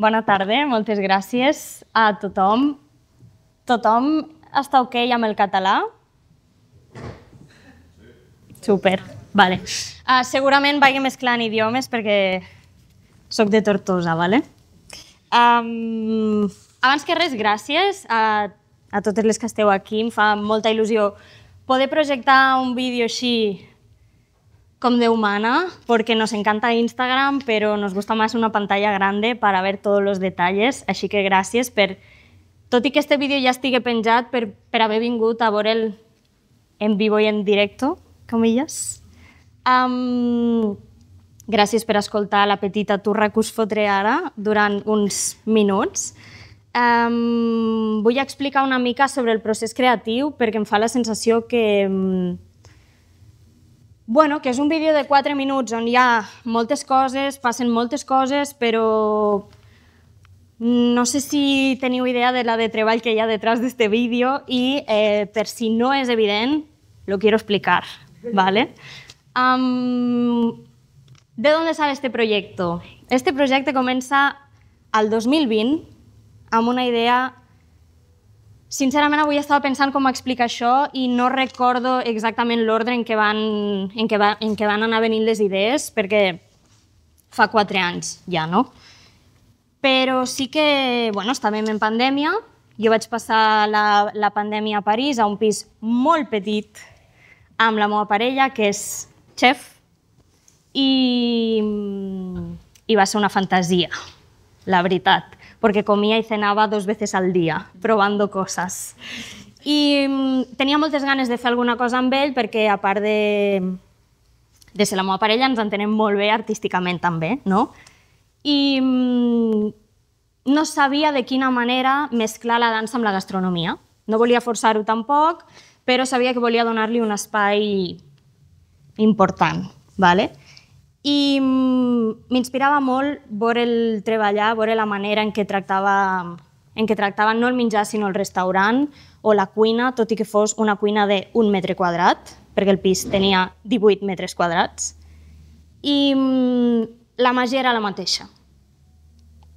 Bona tarda, moltes gràcies a tothom. Tothom està ok amb el català? Sí. Super, vale. Uh, segurament vaig mesclant idiomes perquè sóc de Tortosa, vale? Um, abans que res, gràcies a, a totes les que esteu aquí. Em fa molta il·lusió poder projectar un vídeo així com de humana, porque nos encanta Instagram, pero nos gusta más una pantalla grande para ver todos los detalles, així que gràcies per... Tot i que este vídeo ja estigui penjat, per, per haver vingut a veure'l en vivo i en directo, comillas. Um, gràcies per escoltar la petita turra que us fotré ara durant uns minuts. Um, vull explicar una mica sobre el procés creatiu perquè em fa la sensació que um, bueno, que és un vídeo de 4 minuts on hi ha moltes coses, passen moltes coses, però no sé si teniu idea de la de treball que hi ha detrás d'este vídeo i eh, per si no és evident, lo quiero explicar, ¿vale? Um, ¿De dónde sale este proyecto? Este projecte comença al 2020 amb una idea Sincerament, avui estava pensant com explicar això i no recordo exactament l'ordre en, què van, en, què va, en què van anar venint les idees, perquè fa quatre anys ja, no? Però sí que, bueno, estàvem en pandèmia, jo vaig passar la, la pandèmia a París, a un pis molt petit, amb la meva parella, que és xef, i, mm, i va ser una fantasia, la veritat porque comía y cenaba dos veces al dia, probando cosas. I mm, tenia moltes ganes de fer alguna cosa amb ell perquè, a part de, de ser la meva parella, ens entenem molt bé artísticament també, no? I mm, no sabia de quina manera mesclar la dansa amb la gastronomia. No volia forçar-ho tampoc, però sabia que volia donar-li un espai important. Vale? I m'inspirava molt veure'l treballar, veure la manera en què tractava en què tractaven no el menjar, sinó el restaurant o la cuina, tot i que fos una cuina d'un metre quadrat, perquè el pis tenia 18 metres quadrats. I la màgia era la mateixa.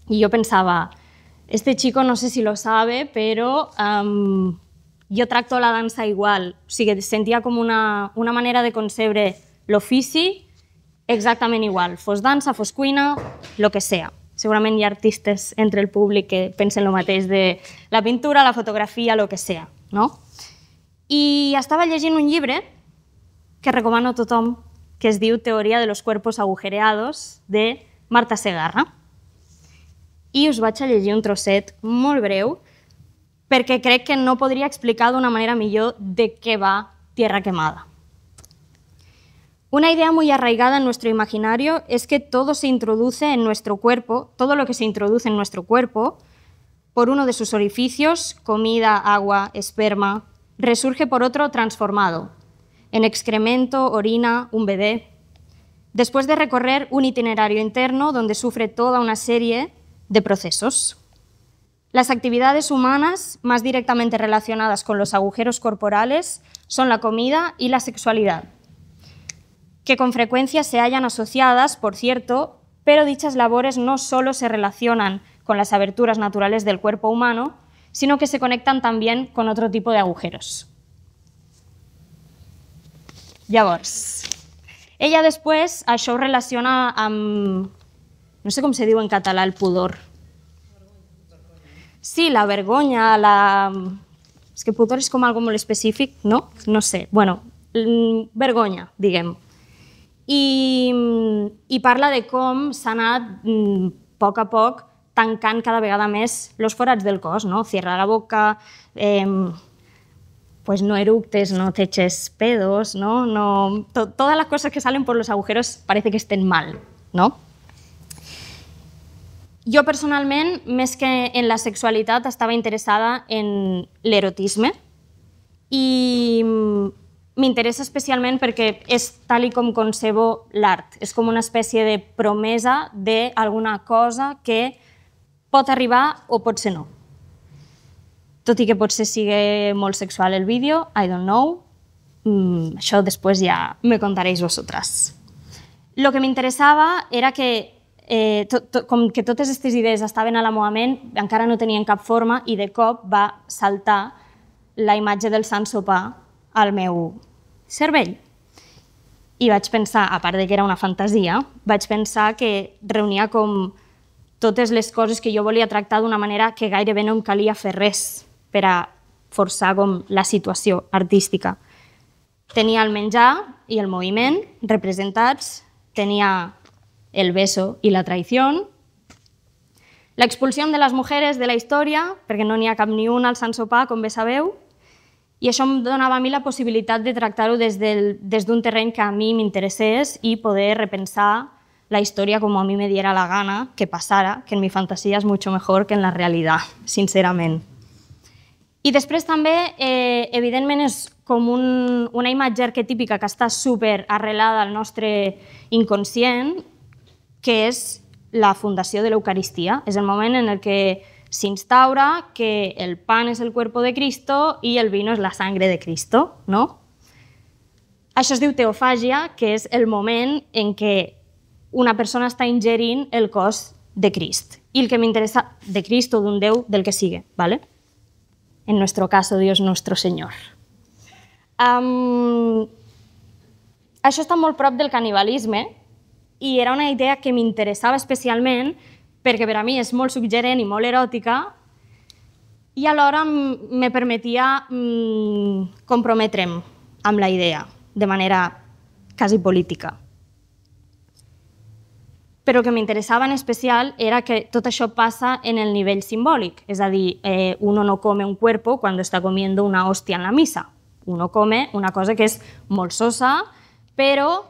I jo pensava, este chico no sé si lo sabe, però um, jo tracto la dansa igual. O sigui, sentia com una, una manera de concebre l'ofici exactament igual, fos dansa, fos cuina, lo que sea. Segurament hi ha artistes entre el públic que pensen el mateix de la pintura, la fotografia, lo que sea, no? I estava llegint un llibre que recomano a tothom, que es diu Teoria de los cuerpos agujereados, de Marta Segarra. I us vaig a llegir un trosset molt breu, perquè crec que no podria explicar d'una manera millor de què va Tierra Quemada. Una idea muy arraigada en nuestro imaginario es que todo se introduce en nuestro cuerpo, todo lo que se introduce en nuestro cuerpo, por uno de sus orificios, comida, agua, esperma, resurge por otro transformado, en excremento, orina, un bebé. Después de recorrer un itinerario interno donde sufre toda una serie de procesos. Las actividades humanas más directamente relacionadas con los agujeros corporales son la comida y la sexualidad que con frecuencia se hallan asociadas, por cierto, pero dichas labores no solo se relacionan con las aberturas naturales del cuerpo humano, sino que se conectan también con otro tipo de agujeros. Llavors, ella después a show relaciona mm, No sé cómo se diu en catalán, el pudor. Sí, la vergoña, la... Mm, que pudor es como algo muy específico, no? No sé. Bueno, mm, vergoña, digamos. i, i parla de com s'ha anat a mm, poc a poc tancant cada vegada més els forats del cos, no? Cierra la boca, eh, pues no eructes, no te eches pedos, ¿no? no to todas las cosas que salen por los agujeros parece que estén mal, ¿no? Jo personalment, més que en la sexualitat, estava interessada en l'erotisme i m'interessa especialment perquè és tal i com concebo l'art. És com una espècie de promesa d'alguna cosa que pot arribar o potser no. Tot i que potser sigui molt sexual el vídeo, I don't know, mm, això després ja me contareu vosaltres. Lo que m'interessava era que eh, to, to, com que totes aquestes idees estaven a la meva ment, encara no tenien cap forma i de cop va saltar la imatge del Sant Sopar al meu cervell. I vaig pensar, a part de que era una fantasia, vaig pensar que reunia com totes les coses que jo volia tractar d'una manera que gairebé no em calia fer res per a forçar com la situació artística. Tenia el menjar i el moviment representats, tenia el beso i la traïció, la expulsió de les mujeres de la història, perquè no n'hi ha cap ni una al Sant Sopar, com bé sabeu, i això em donava a mi la possibilitat de tractar-ho des d'un des terreny que a mi m'interessés i poder repensar la història com a mi me diera la gana que passara, que en mi fantasia és mucho mejor que en la realitat, sincerament. I després també, eh, evidentment, és com un, una imatge arquetípica que està super arrelada al nostre inconscient, que és la fundació de l'Eucaristia. És el moment en el que s'instaura que el pan és el cuerpo de Cristo i el vino és la sangre de Cristo, no? Això es diu teofàgia, que és el moment en què una persona està ingerint el cos de Crist. I el que m'interessa de Crist o d'un Déu, del que sigue, ¿vale? En nuestro caso, Dios nuestro Señor. Um, això està molt prop del canibalisme i era una idea que m'interessava especialment perquè per a mi és molt suggerent i molt eròtica i alhora me permetia mm, comprometre'm amb la idea de manera quasi política. Però el que m'interessava en especial era que tot això passa en el nivell simbòlic, és a dir, eh, uno no come un cuerpo quan està comiendo una hòstia en la missa. Uno come una cosa que és molt sosa, però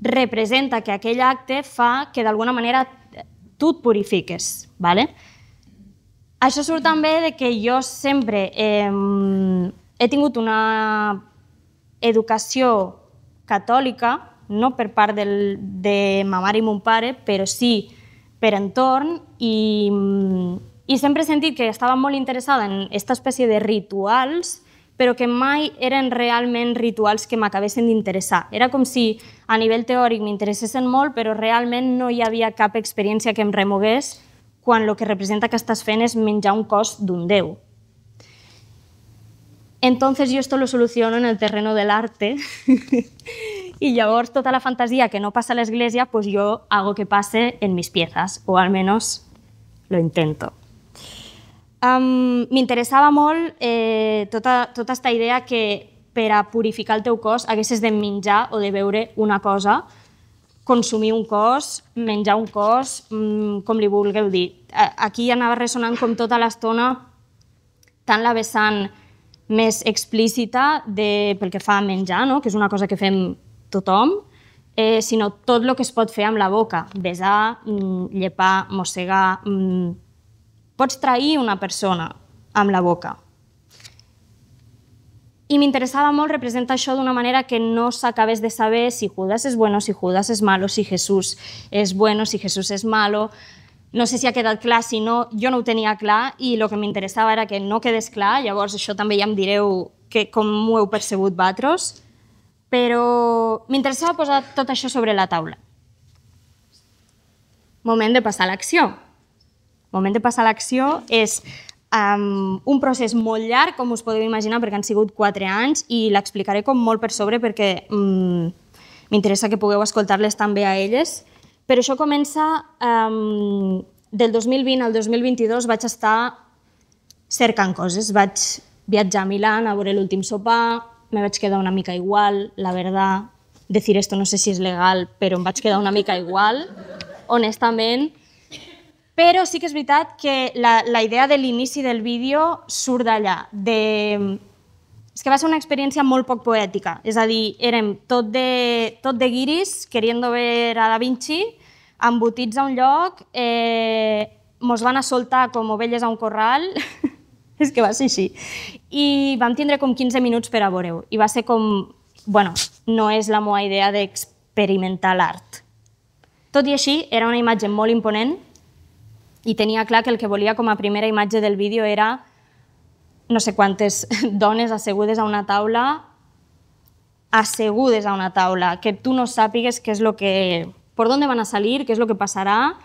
representa que aquell acte fa que d'alguna manera tu et purifiques, ¿vale? Això surt també de que jo sempre eh, he tingut una educació catòlica, no per part del, de ma mare i mon pare, però sí per entorn, i, i sempre he sentit que estava molt interessada en aquesta espècie de rituals però que mai eren realment rituals que m'acabessin d'interessar. Era com si a nivell teòric m'interessessin molt, però realment no hi havia cap experiència que em remogués quan el que representa que estàs fent és menjar un cos d'un déu. Entonces yo esto lo soluciono en el terreno del arte y llavors tota la fantasia que no passa a l'església pues jo hago que passe en mis piezas, o al menos lo intento. Um, M'interessava molt eh, tota, tota esta idea que per a purificar el teu cos haguessis de menjar o de beure una cosa, consumir un cos, menjar un cos, mmm, com li vulgueu dir. Aquí anava ressonant com tota l'estona tant la vessant més explícita de, pel que fa a menjar, no? que és una cosa que fem tothom, eh, sinó tot el que es pot fer amb la boca, besar, mm, llepar, mossegar, mmm, Pots trair una persona amb la boca. I m'interessava molt representar això d'una manera que no s'acabés de saber si Judas és bueno, si Judas és malo, si Jesús és bueno, si Jesús és malo. No sé si ha quedat clar, si no, jo no ho tenia clar i el que m'interessava era que no quedés clar, llavors això també ja em direu que, com ho heu percebut vosaltres, però m'interessava posar tot això sobre la taula. Moment de passar a l'acció moment de passar a l'acció és um, un procés molt llarg, com us podeu imaginar, perquè han sigut 4 anys i l'explicaré com molt per sobre perquè mm, m'interessa um, que pugueu escoltar-les també a elles. Però això comença... Um, del 2020 al 2022 vaig estar cercant coses. Vaig viatjar a Milà a veure l'últim sopar, me vaig quedar una mica igual, la verdad, decir esto no sé si és legal, però em vaig quedar una mica igual, honestament, però sí que és veritat que la, la idea de l'inici del vídeo surt d'allà, de... És que va ser una experiència molt poc poètica, és a dir, érem tot de, tot de guiris, queriendo veure a Da Vinci, embotits a un lloc, eh, mos van a soltar com ovelles a un corral, és que va ser així. I vam tindre com 15 minuts per a veure-ho. I va ser com, bueno, no és la meva idea d'experimentar l'art. Tot i així, era una imatge molt imponent i tenia clar que el que volia com a primera imatge del vídeo era no sé quantes dones assegudes a una taula, assegudes a una taula, que tu no sàpigues què és lo que, per on van a salir, què és el que passarà,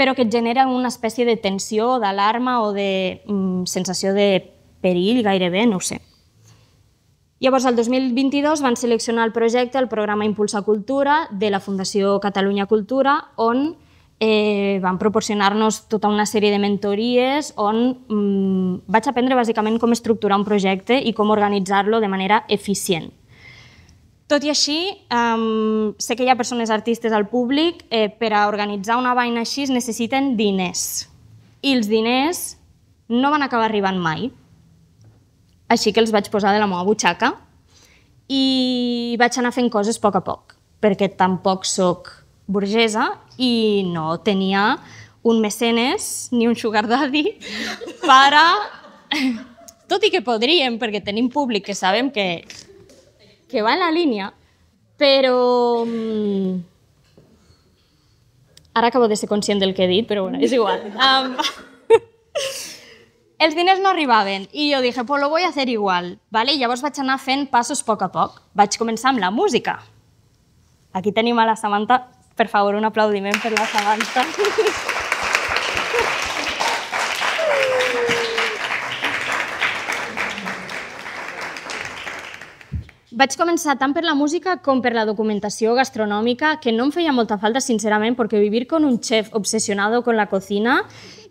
però que et genera una espècie de tensió, d'alarma o de mm, sensació de perill gairebé, no ho sé. Llavors, el 2022 van seleccionar el projecte al programa Impulsa Cultura de la Fundació Catalunya Cultura, on eh, van proporcionar-nos tota una sèrie de mentories on mm, vaig aprendre bàsicament com estructurar un projecte i com organitzar-lo de manera eficient. Tot i així, um, sé que hi ha persones artistes al públic, eh, per a organitzar una vaina així necessiten diners. I els diners no van acabar arribant mai. Així que els vaig posar de la meva butxaca i vaig anar fent coses a poc a poc, perquè tampoc sóc burgesa i no tenia un mecenes ni un sugar daddy para... Tot i que podríem, perquè tenim públic que sabem que, que va en la línia, però... Mm, ara acabo de ser conscient del que he dit, però bueno, és igual. Um, els diners no arribaven i jo dije, pues lo voy a hacer igual. Vale? I llavors vaig anar fent passos a poc a poc. Vaig començar amb la música. Aquí tenim a la Samantha per favor, un aplaudiment per la Samantha. Vaig començar tant per la música com per la documentació gastronòmica, que no em feia molta falta, sincerament, perquè vivir con un chef obsesionado con la cocina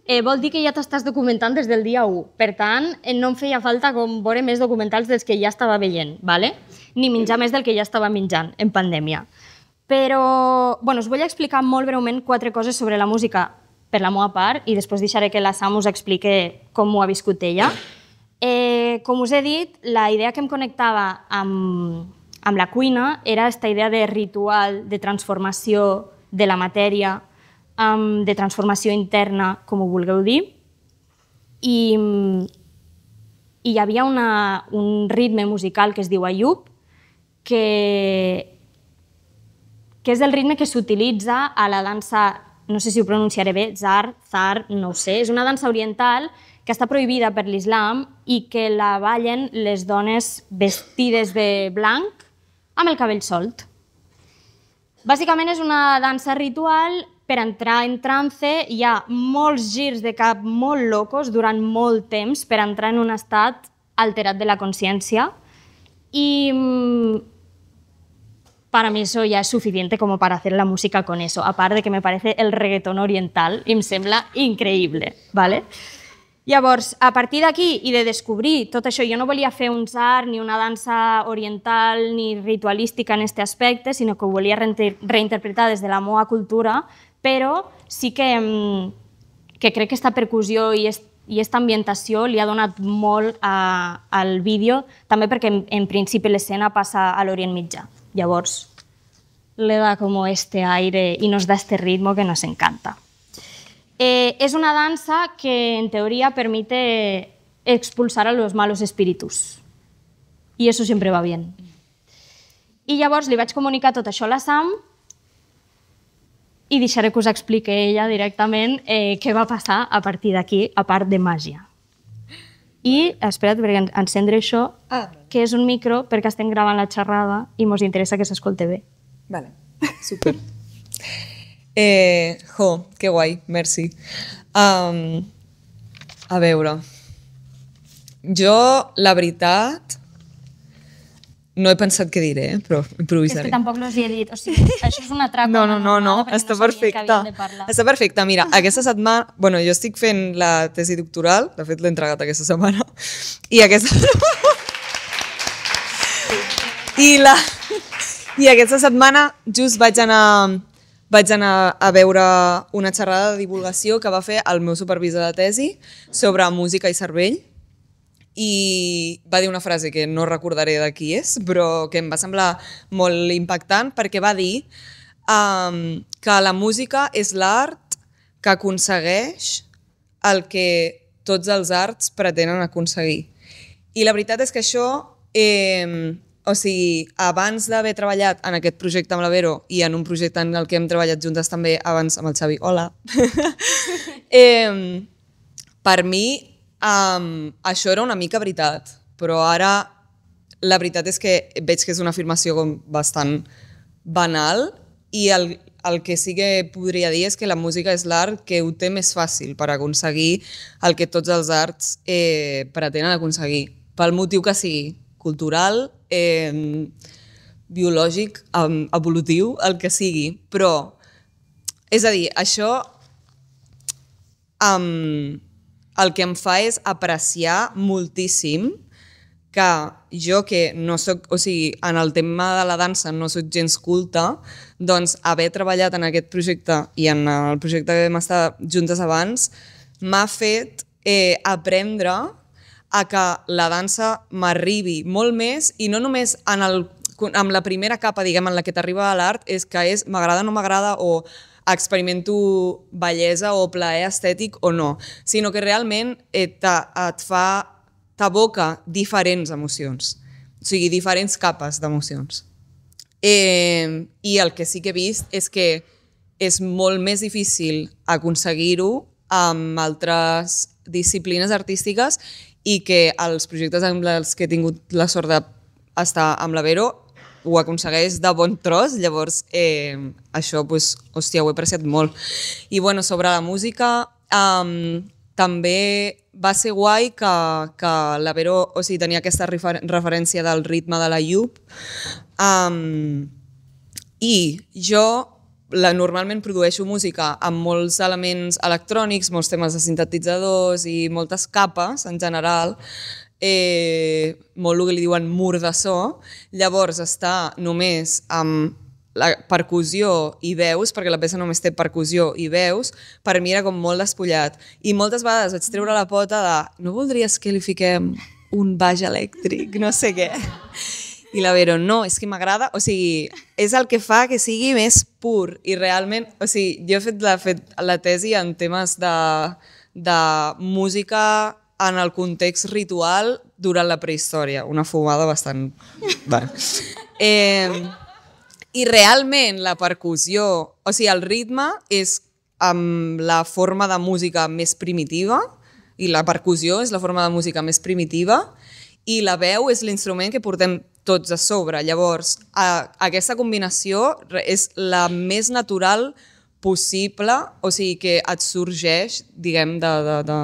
eh, vol dir que ja t'estàs documentant des del dia 1. Per tant, eh, no em feia falta com veure més documentals dels que ja estava veient, ¿vale? ni menjar més del que ja estava menjant en pandèmia. Però, bueno, us vull explicar molt breument quatre coses sobre la música per la meva part i després deixaré que la Sam us explique com ho ha viscut ella. Eh, com us he dit, la idea que em connectava amb, amb la cuina era aquesta idea de ritual, de transformació de la matèria, um, de transformació interna, com ho vulgueu dir. I, i hi havia una, un ritme musical que es diu Ayub, que que és el ritme que s'utilitza a la dansa, no sé si ho pronunciaré bé, zar, zar, no ho sé, és una dansa oriental que està prohibida per l'islam i que la ballen les dones vestides de blanc amb el cabell solt. Bàsicament és una dansa ritual per entrar en trance hi ha molts girs de cap molt locos durant molt temps per entrar en un estat alterat de la consciència i mm, para mí eso ya es suficiente como para hacer la música con eso. Aparte de que me parece el reggaeton oriental y me sembla increíble, ¿vale? Llavors, a partir d'aquí i de descobrir tot això, jo no volia fer un zar ni una dansa oriental ni ritualística en aquest aspecte, sinó que ho volia reinterpretar des de la meva cultura, però sí que, mm, que crec que aquesta percussió i aquest i aquesta ambientació li ha donat molt a, al vídeo, també perquè en, en principi l'escena passa a l'Orient Mitjà. Llavors, le da com este aire i nos da este ritmo que nos encanta. Eh, és una dansa que en teoria, permite expulsar a los malos espíritus. I això sempre va bé. I llavors li vaig comunicar tot això a la Sam i deixaré que us expliqui ella directament eh, què va passar a partir d'aquí, a part de màgia. I, espera't, perquè encendre això, ah. que és un micro, perquè estem gravant la xerrada i mos interessa que s'escolte bé. Vale, super. eh, jo, que guai, merci. Um, a veure, jo, la veritat, no he pensat què diré, eh? però improvisaré. És que tampoc no els he dit. O sigui, això és una traca. No, no, no, no, no està no perfecte. Està perfecte. Mira, aquesta setmana... bueno, jo estic fent la tesi doctoral, de fet l'he entregat aquesta setmana, i aquesta... I, la... I aquesta setmana just vaig anar, vaig anar a veure una xerrada de divulgació que va fer el meu supervisor de tesi sobre música i cervell, i va dir una frase que no recordaré de qui és, però que em va semblar molt impactant perquè va dir um, que la música és l'art que aconsegueix el que tots els arts pretenen aconseguir. I la veritat és que això, eh, o sigui, abans d'haver treballat en aquest projecte amb la Vero i en un projecte en el que hem treballat juntes també abans amb el Xavi, hola, eh, per mi Um, això era una mica veritat, però ara la veritat és que veig que és una afirmació bastant banal i el, el que sí que podria dir és que la música és l'art que ho té més fàcil per aconseguir el que tots els arts eh, pretenen aconseguir, pel motiu que sigui, cultural, eh, biològic, evolutiu, el que sigui. Però, és a dir, això... Um, el que em fa és apreciar moltíssim que jo que no sóc, o sigui, en el tema de la dansa no sóc gens culta, doncs haver treballat en aquest projecte i en el projecte que vam estar juntes abans m'ha fet eh, aprendre a que la dansa m'arribi molt més i no només en el, amb la primera capa, diguem, en la que t'arriba a l'art, és que és m'agrada o no m'agrada o experimento bellesa o plaer estètic o no, sinó que realment et, eh, et fa t'aboca diferents emocions, o sigui, diferents capes d'emocions. Eh, I el que sí que he vist és que és molt més difícil aconseguir-ho amb altres disciplines artístiques i que els projectes amb els que he tingut la sort d'estar amb la Vero ho aconsegueix de bon tros, llavors eh, això, pues, hòstia, ho he apreciat molt. I bueno, sobre la música, um, també va ser guai que, que la Vero o sigui, tenia aquesta refer referència del ritme de la Iup um, i jo la, normalment produeixo música amb molts elements electrònics, molts temes de sintetitzadors i moltes capes en general eh, molt el que li diuen mur de so, llavors està només amb la percussió i veus, perquè la peça només té percussió i veus, per mi era com molt despullat. I moltes vegades vaig treure la pota de no voldries que li fiquem un baix elèctric, no sé què. I la Vero, no, és que m'agrada, o sigui, és el que fa que sigui més pur i realment, o sigui, jo he fet la, fet la tesi en temes de, de música en el context ritual durant la prehistòria. Una fumada bastant... eh, I realment la percussió, o sigui, el ritme és amb la forma de música més primitiva i la percussió és la forma de música més primitiva i la veu és l'instrument que portem tots a sobre. Llavors, a, aquesta combinació és la més natural possible, o sigui que et sorgeix, diguem, de, de, de,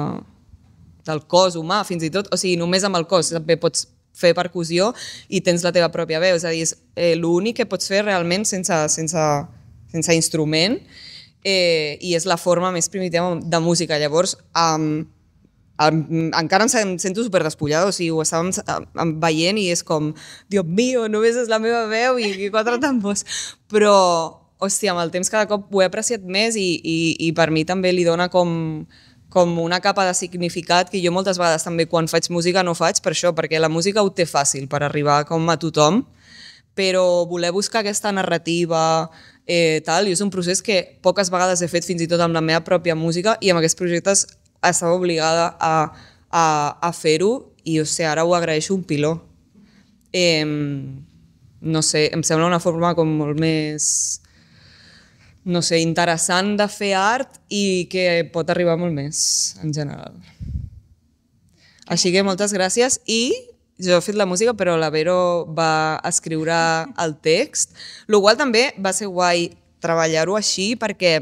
del cos humà, fins i tot, o sigui, només amb el cos també pots fer percussió i tens la teva pròpia veu, és a dir, és eh, l'únic que pots fer realment sense, sense, sense instrument eh, i és la forma més primitiva de música. Llavors, um, um, encara em sento super despullada, o sigui, ho estàvem um, veient i és com, Dios mío, només és la meva veu i, i quatre tambors. Però, hòstia, amb el temps cada cop ho he apreciat més i, i, i per mi també li dona com com una capa de significat que jo moltes vegades també quan faig música no faig per això, perquè la música ho té fàcil per arribar com a tothom, però voler buscar aquesta narrativa eh, tal, i és un procés que poques vegades he fet fins i tot amb la meva pròpia música i amb aquests projectes estava obligada a, a, a fer-ho i o sigui, ara ho agraeixo un piló. Eh, no sé, em sembla una forma com molt més no sé, interessant de fer art i que pot arribar molt més, en general. Així que moltes gràcies i jo he fet la música, però la Vero va escriure el text, Lo qual també va ser guai treballar-ho així perquè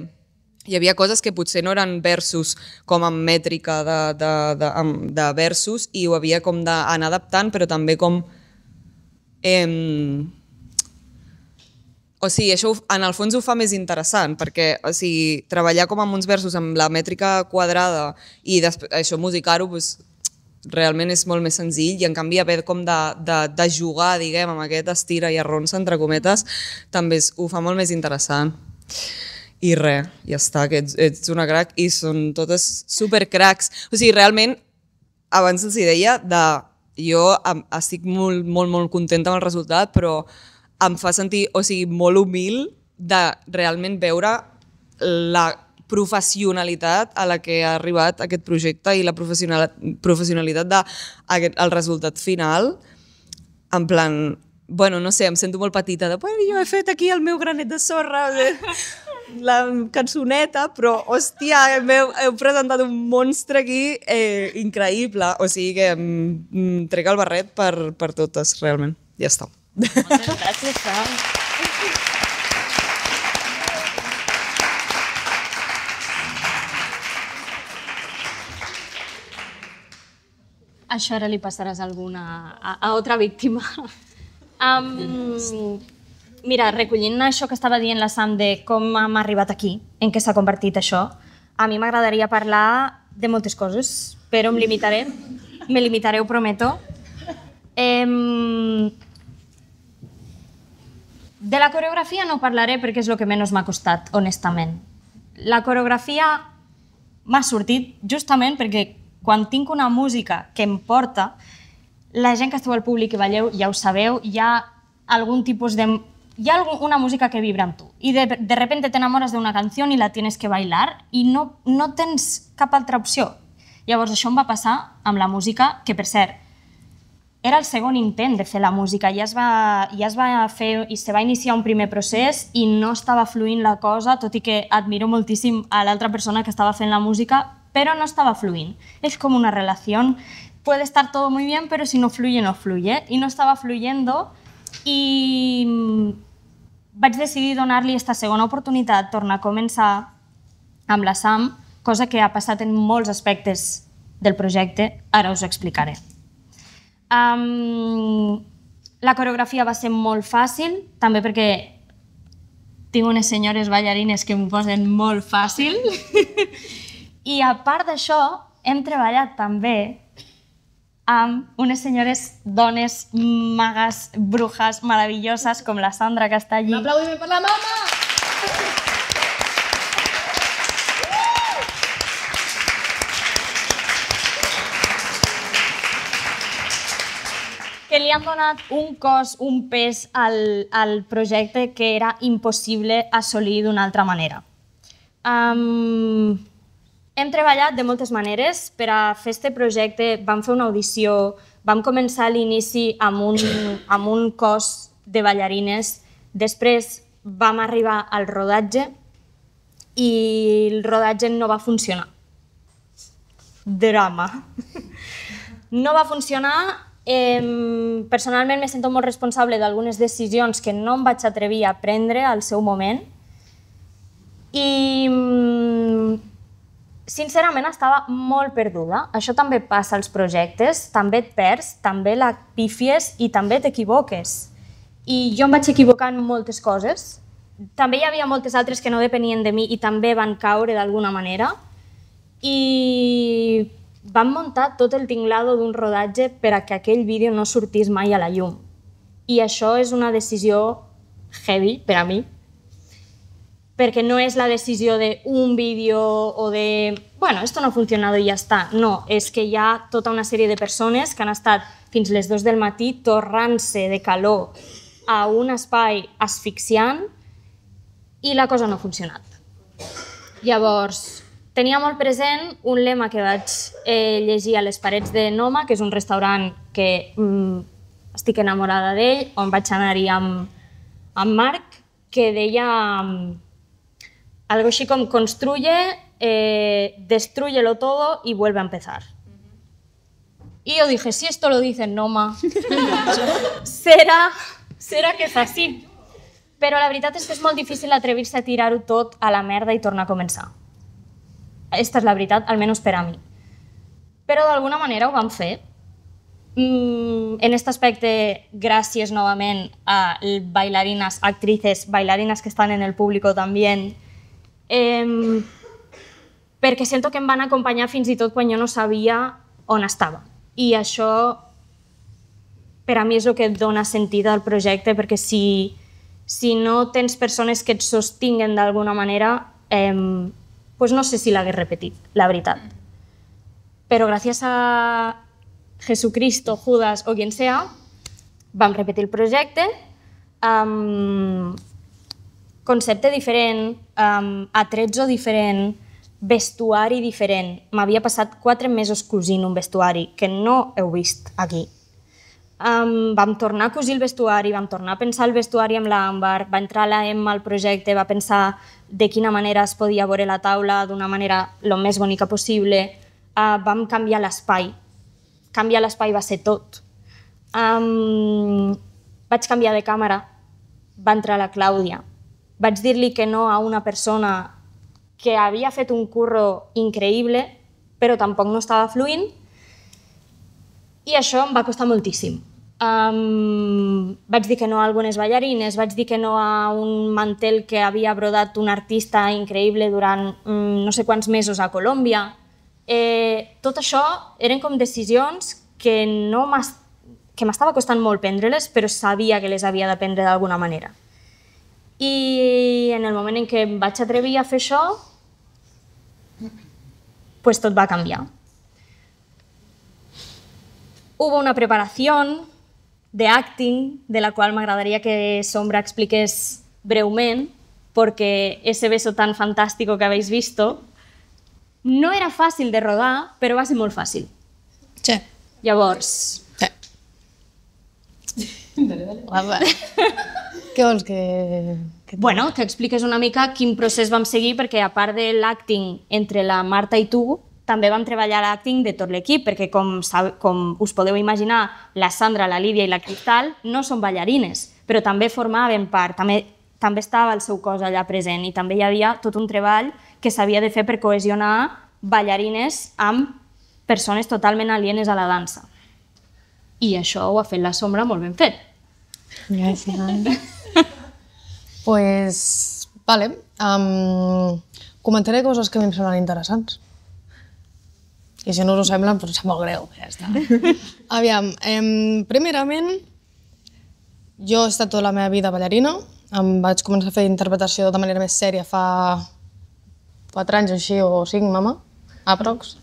hi havia coses que potser no eren versos com en mètrica de, de, de, de, de versos i ho havia com d'anar adaptant, però també com... Eh, o sigui, això en el fons ho fa més interessant, perquè o sigui, treballar com amb uns versos amb la mètrica quadrada i això musicar-ho doncs, realment és molt més senzill i en canvi haver com de, de, de jugar, diguem, amb aquest estira i arronsa, entre cometes, també és, ho fa molt més interessant. I res, ja està, que ets, ets una crac i són totes supercracs. O sigui, realment, abans els hi deia, de, jo estic molt, molt, molt contenta amb el resultat, però em fa sentir, o sigui, molt humil de realment veure la professionalitat a la que ha arribat aquest projecte i la professional, professionalitat del de, el resultat final en plan, bueno, no sé, em sento molt petita de, bueno, jo he fet aquí el meu granet de sorra la cançoneta, però, hòstia, heu, heu presentat un monstre aquí eh, increïble. O sigui que em, mm, em mm, trec el barret per, per totes, realment. Ja està. Moltes gràcies, Això ara li passaràs alguna a, a altra víctima. Um, mira, recollint això que estava dient la Sam de com hem arribat aquí, en què s'ha convertit això, a mi m'agradaria parlar de moltes coses, però em limitaré. Me limitaré, ho prometo. Um, de la coreografia no parlaré perquè és el que menys m'ha costat, honestament. La coreografia m'ha sortit justament perquè quan tinc una música que em porta, la gent que esteu al públic i balleu ja ho sabeu, hi ha algun tipus de... Hi ha una música que vibra amb tu i de, de repente te enamores d'una canció i la tienes que bailar i no, no tens cap altra opció. Llavors això em va passar amb la música, que per cert, era el segon intent de fer la música, ja es va, ja es va fer i se va iniciar un primer procés i no estava fluint la cosa, tot i que admiro moltíssim a l'altra persona que estava fent la música, però no estava fluint. És com una relació, puede estar todo muy bien, pero si no fluye, no fluye. I no estava fluyendo i mm, vaig decidir donar-li aquesta segona oportunitat, tornar a començar amb la Sam, cosa que ha passat en molts aspectes del projecte, ara us ho explicaré. Um, la coreografia va ser molt fàcil, també perquè tinc unes senyores ballarines que em posen molt fàcil. I a part d'això, hem treballat també amb unes senyores dones magues, brujes, meravelloses, com la Sandra que està allí. Un aplaudiment per la mama! que li han donat un cos, un pes al, al projecte que era impossible assolir d'una altra manera. Um, hem treballat de moltes maneres. Per a fer aquest projecte vam fer una audició, vam començar a l'inici amb, un, amb un cos de ballarines, després vam arribar al rodatge i el rodatge no va funcionar. Drama. No va funcionar personalment me sento molt responsable d'algunes decisions que no em vaig atrevir a prendre al seu moment i mm, sincerament estava molt perduda. Això també passa als projectes, també et perds, també la pifies i també t'equivoques. I jo em vaig equivocar en moltes coses. També hi havia moltes altres que no depenien de mi i també van caure d'alguna manera. I van muntar tot el tinglado d'un rodatge per a que aquell vídeo no sortís mai a la llum. I això és una decisió heavy per a mi, perquè no és la decisió de un vídeo o de, bueno, esto no ha funcionado i ja està. No, és que hi ha tota una sèrie de persones que han estat fins les 2 del matí torrant-se de calor a un espai asfixiant i la cosa no ha funcionat. Llavors, Tenia molt present un lema que vaig eh, llegir a les parets de Noma, que és un restaurant que mm, estic enamorada d'ell, on vaig anar-hi amb, amb Marc, que deia mm, algo així com construye, eh, destruyelo todo y vuelve a empezar. Y yo dije, si esto lo dice Noma, será, será que es así. Però la veritat és que és molt difícil atrevir-se a tirar-ho tot a la merda i tornar a començar. Aquesta és la veritat, almenys per a mi. Però d'alguna manera ho vam fer. Mm, en aquest aspecte, gràcies novament a bailarines, actrices, bailarines que estan en el públic també, eh, perquè sento que em van acompanyar fins i tot quan jo no sabia on estava. I això per a mi és el que dona sentit al projecte, perquè si, si no tens persones que et sostinguen d'alguna manera, eh, pues no sé si l'hagués repetit, la veritat. Mm. Però gràcies a Jesucristo, Judas o quien sea, vam repetir el projecte amb concepte diferent, amb atrezzo diferent, vestuari diferent. M'havia passat quatre mesos cosint un vestuari que no heu vist aquí. Um, vam tornar a cosir el vestuari, vam tornar a pensar el vestuari amb l'Àmbar, va entrar la Emma al projecte, va pensar de quina manera es podia veure la taula d'una manera el més bonica possible. Uh, vam canviar l'espai. Canviar l'espai va ser tot. Um, vaig canviar de càmera, va entrar la Clàudia. Vaig dir-li que no a una persona que havia fet un curro increïble, però tampoc no estava fluint, i això em va costar moltíssim. Um, vaig dir que no a algunes ballarines, vaig dir que no a un mantel que havia brodat un artista increïble durant um, no sé quants mesos a Colòmbia. Eh, tot això eren com decisions que no que m'estava costant molt prendre-les, però sabia que les havia de prendre d'alguna manera. I en el moment en què em vaig atrevir a fer això, pues tot va canviar. Hubo una preparación de acting, de la qual m'agradaria que Sombra expliques breument, perquè ese beso tan fantàstic que habéis visto no era fàcil de rodar, però va ser molt fàcil. Sí. Llavors... Sí. Dale, dale. Què vols que... que bueno, que expliques una mica quin procés vam seguir, perquè a part de l'acting entre la Marta i tu, també vam treballar l'acting de tot l'equip, perquè com, com us podeu imaginar, la Sandra, la Lídia i la Cristal no són ballarines, però també formaven part, també, també estava el seu cos allà present i també hi havia tot un treball que s'havia de fer per cohesionar ballarines amb persones totalment alienes a la dansa. I això ho ha fet la Sombra molt ben fet. Gràcies. pues, vale. Um, comentaré coses que a mi em semblen interessants. I si no us ho sembla, em sap molt greu. Ja està. Aviam, eh, primerament, jo he estat tota la meva vida ballarina. Em vaig començar a fer interpretació de manera més sèria fa 4 anys o així, o 5, mama, aprox.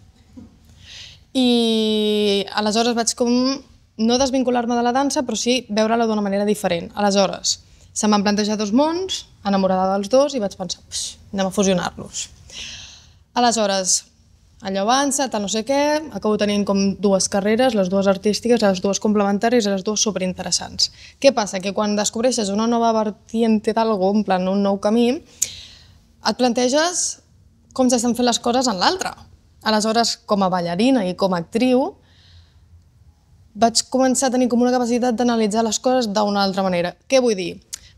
I aleshores vaig com no desvincular-me de la dansa, però sí veure-la d'una manera diferent. Aleshores, se m'han plantejat dos mons, enamorada dels dos, i vaig pensar, anem a fusionar-los. Aleshores, a avança, tal no sé què, acabo tenint com dues carreres, les dues artístiques, les dues complementàries, les dues superinteressants. Què passa? Que quan descobreixes una nova vertiente d'algú, en plan un nou camí, et planteges com s'estan fent les coses en l'altra. Aleshores, com a ballarina i com a actriu, vaig començar a tenir com una capacitat d'analitzar les coses d'una altra manera. Què vull dir?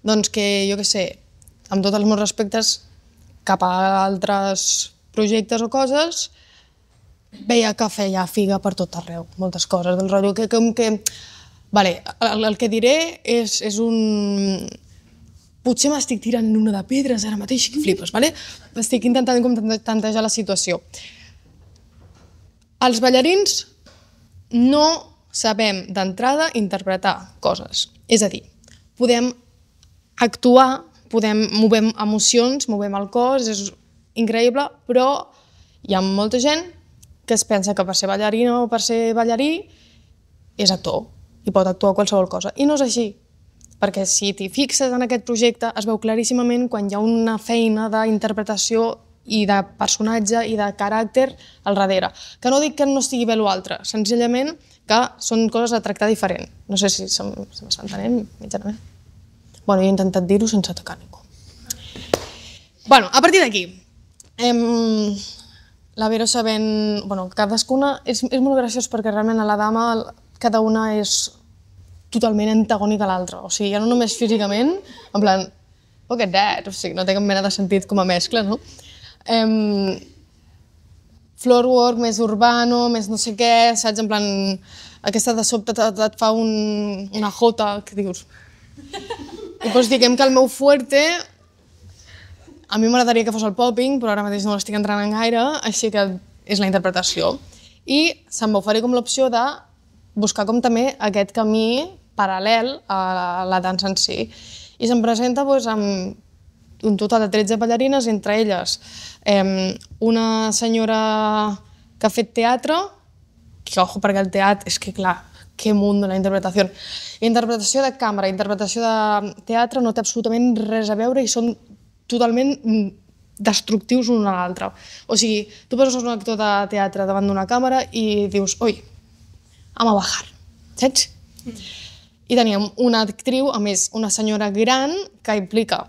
Doncs que, jo què sé, amb tots els meus respectes cap a altres projectes o coses, veia que feia figa per tot arreu, moltes coses, del rotllo que com que... Vale, el, el que diré és, és un... Potser m'estic tirant una de pedres ara mateix, que flipes, vale? Estic intentant com tantejar la situació. Els ballarins no sabem d'entrada interpretar coses. És a dir, podem actuar, podem movem emocions, movem el cos, és increïble, però hi ha molta gent que es pensa que per ser ballarina o per ser ballarí és actor i pot actuar qualsevol cosa. I no és així, perquè si t'hi fixes en aquest projecte es veu claríssimament quan hi ha una feina d'interpretació i de personatge i de caràcter al darrere. Que no dic que no estigui bé l'altre, senzillament que són coses a tractar diferent. No sé si se m'entenem mitjanament. Bueno, he intentat dir-ho sense tocar ningú. Bueno, a partir d'aquí, em la Vero sabent... Bueno, cadascuna... És, és molt graciós perquè realment a la dama cada una és totalment antagònica a l'altra. O sigui, ja no només físicament, en plan, look at that, o sigui, no té cap mena de sentit com a mescla, no? Um, floorwork, més urbano, més no sé què, saps? En plan, aquesta de sobte et, et fa un, una jota, que dius... I doncs diguem que el meu fuerte a mi m'agradaria que fos el popping, però ara mateix no l'estic entrenant gaire, així que és la interpretació. I se'm va oferir com l'opció de buscar com també aquest camí paral·lel a la, a la dansa en si. I se'm presenta doncs, amb un total de 13 ballarines, entre elles eh, una senyora que ha fet teatre, que ojo perquè el teatre, és que clar, que mundo la interpretació. Interpretació de càmera, interpretació de teatre no té absolutament res a veure i són totalment mm, destructius un a l'altre. O sigui, tu poses un actor de teatre davant d'una càmera i dius, oi, a bajar, saps? Mm. I teníem una actriu, a més, una senyora gran, que implica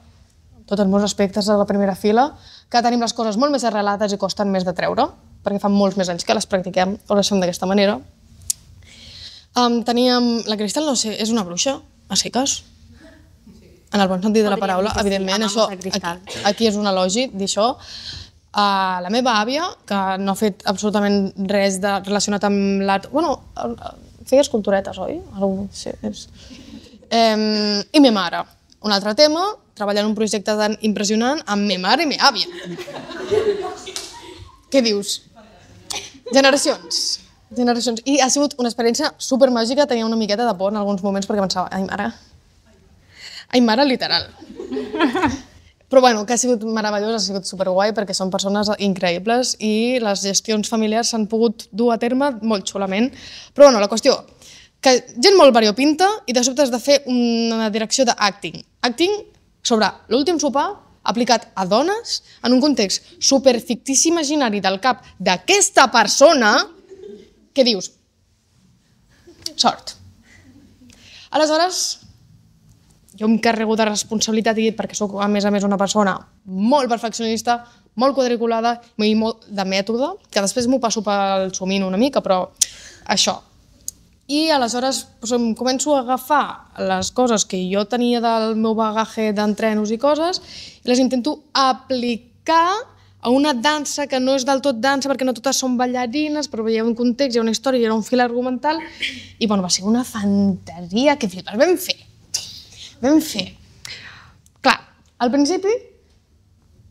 tots els meus aspectes a la primera fila, que tenim les coses molt més arrelades i costen més de treure, perquè fan molts més anys que les practiquem o les fem d'aquesta manera. Um, teníem... La Cristal, no sé, és una bruixa, a seques en el bon sentit de la paraula, evidentment, això, aquí, és un elogi d'això. Uh, la meva àvia, que no ha fet absolutament res de, relacionat amb l'art... Bueno, feia esculturetes, oi? Algú, sí, és... Um, I mi mare. Un altre tema, treballar en un projecte tan impressionant amb mi mare i mi àvia. Què dius? Generacions. Generacions. I ha sigut una experiència supermàgica, tenia una miqueta de por en alguns moments perquè pensava, ai mare, Ai, mare, literal. Però bueno, que ha sigut meravellós, ha sigut superguai perquè són persones increïbles i les gestions familiars s'han pogut dur a terme molt xulament. Però bueno, la qüestió, que gent molt variopinta i de sobte has de fer una direcció d'acting. Acting sobre l'últim sopar aplicat a dones en un context superfictici imaginari del cap d'aquesta persona que dius, sort. Aleshores, jo em carrego de responsabilitat i perquè sóc, a més a més, una persona molt perfeccionista, molt quadriculada i molt de mètode, que després m'ho passo pel sumint una mica, però això. I aleshores doncs, em començo a agafar les coses que jo tenia del meu bagatge d'entrenos i coses i les intento aplicar a una dansa que no és del tot dansa perquè no totes són ballarines, però hi ha un context, hi ha una història, hi ha un fil argumental i bueno, va ser una fantasia que flipes. Vam fer vam fer? Clar, al principi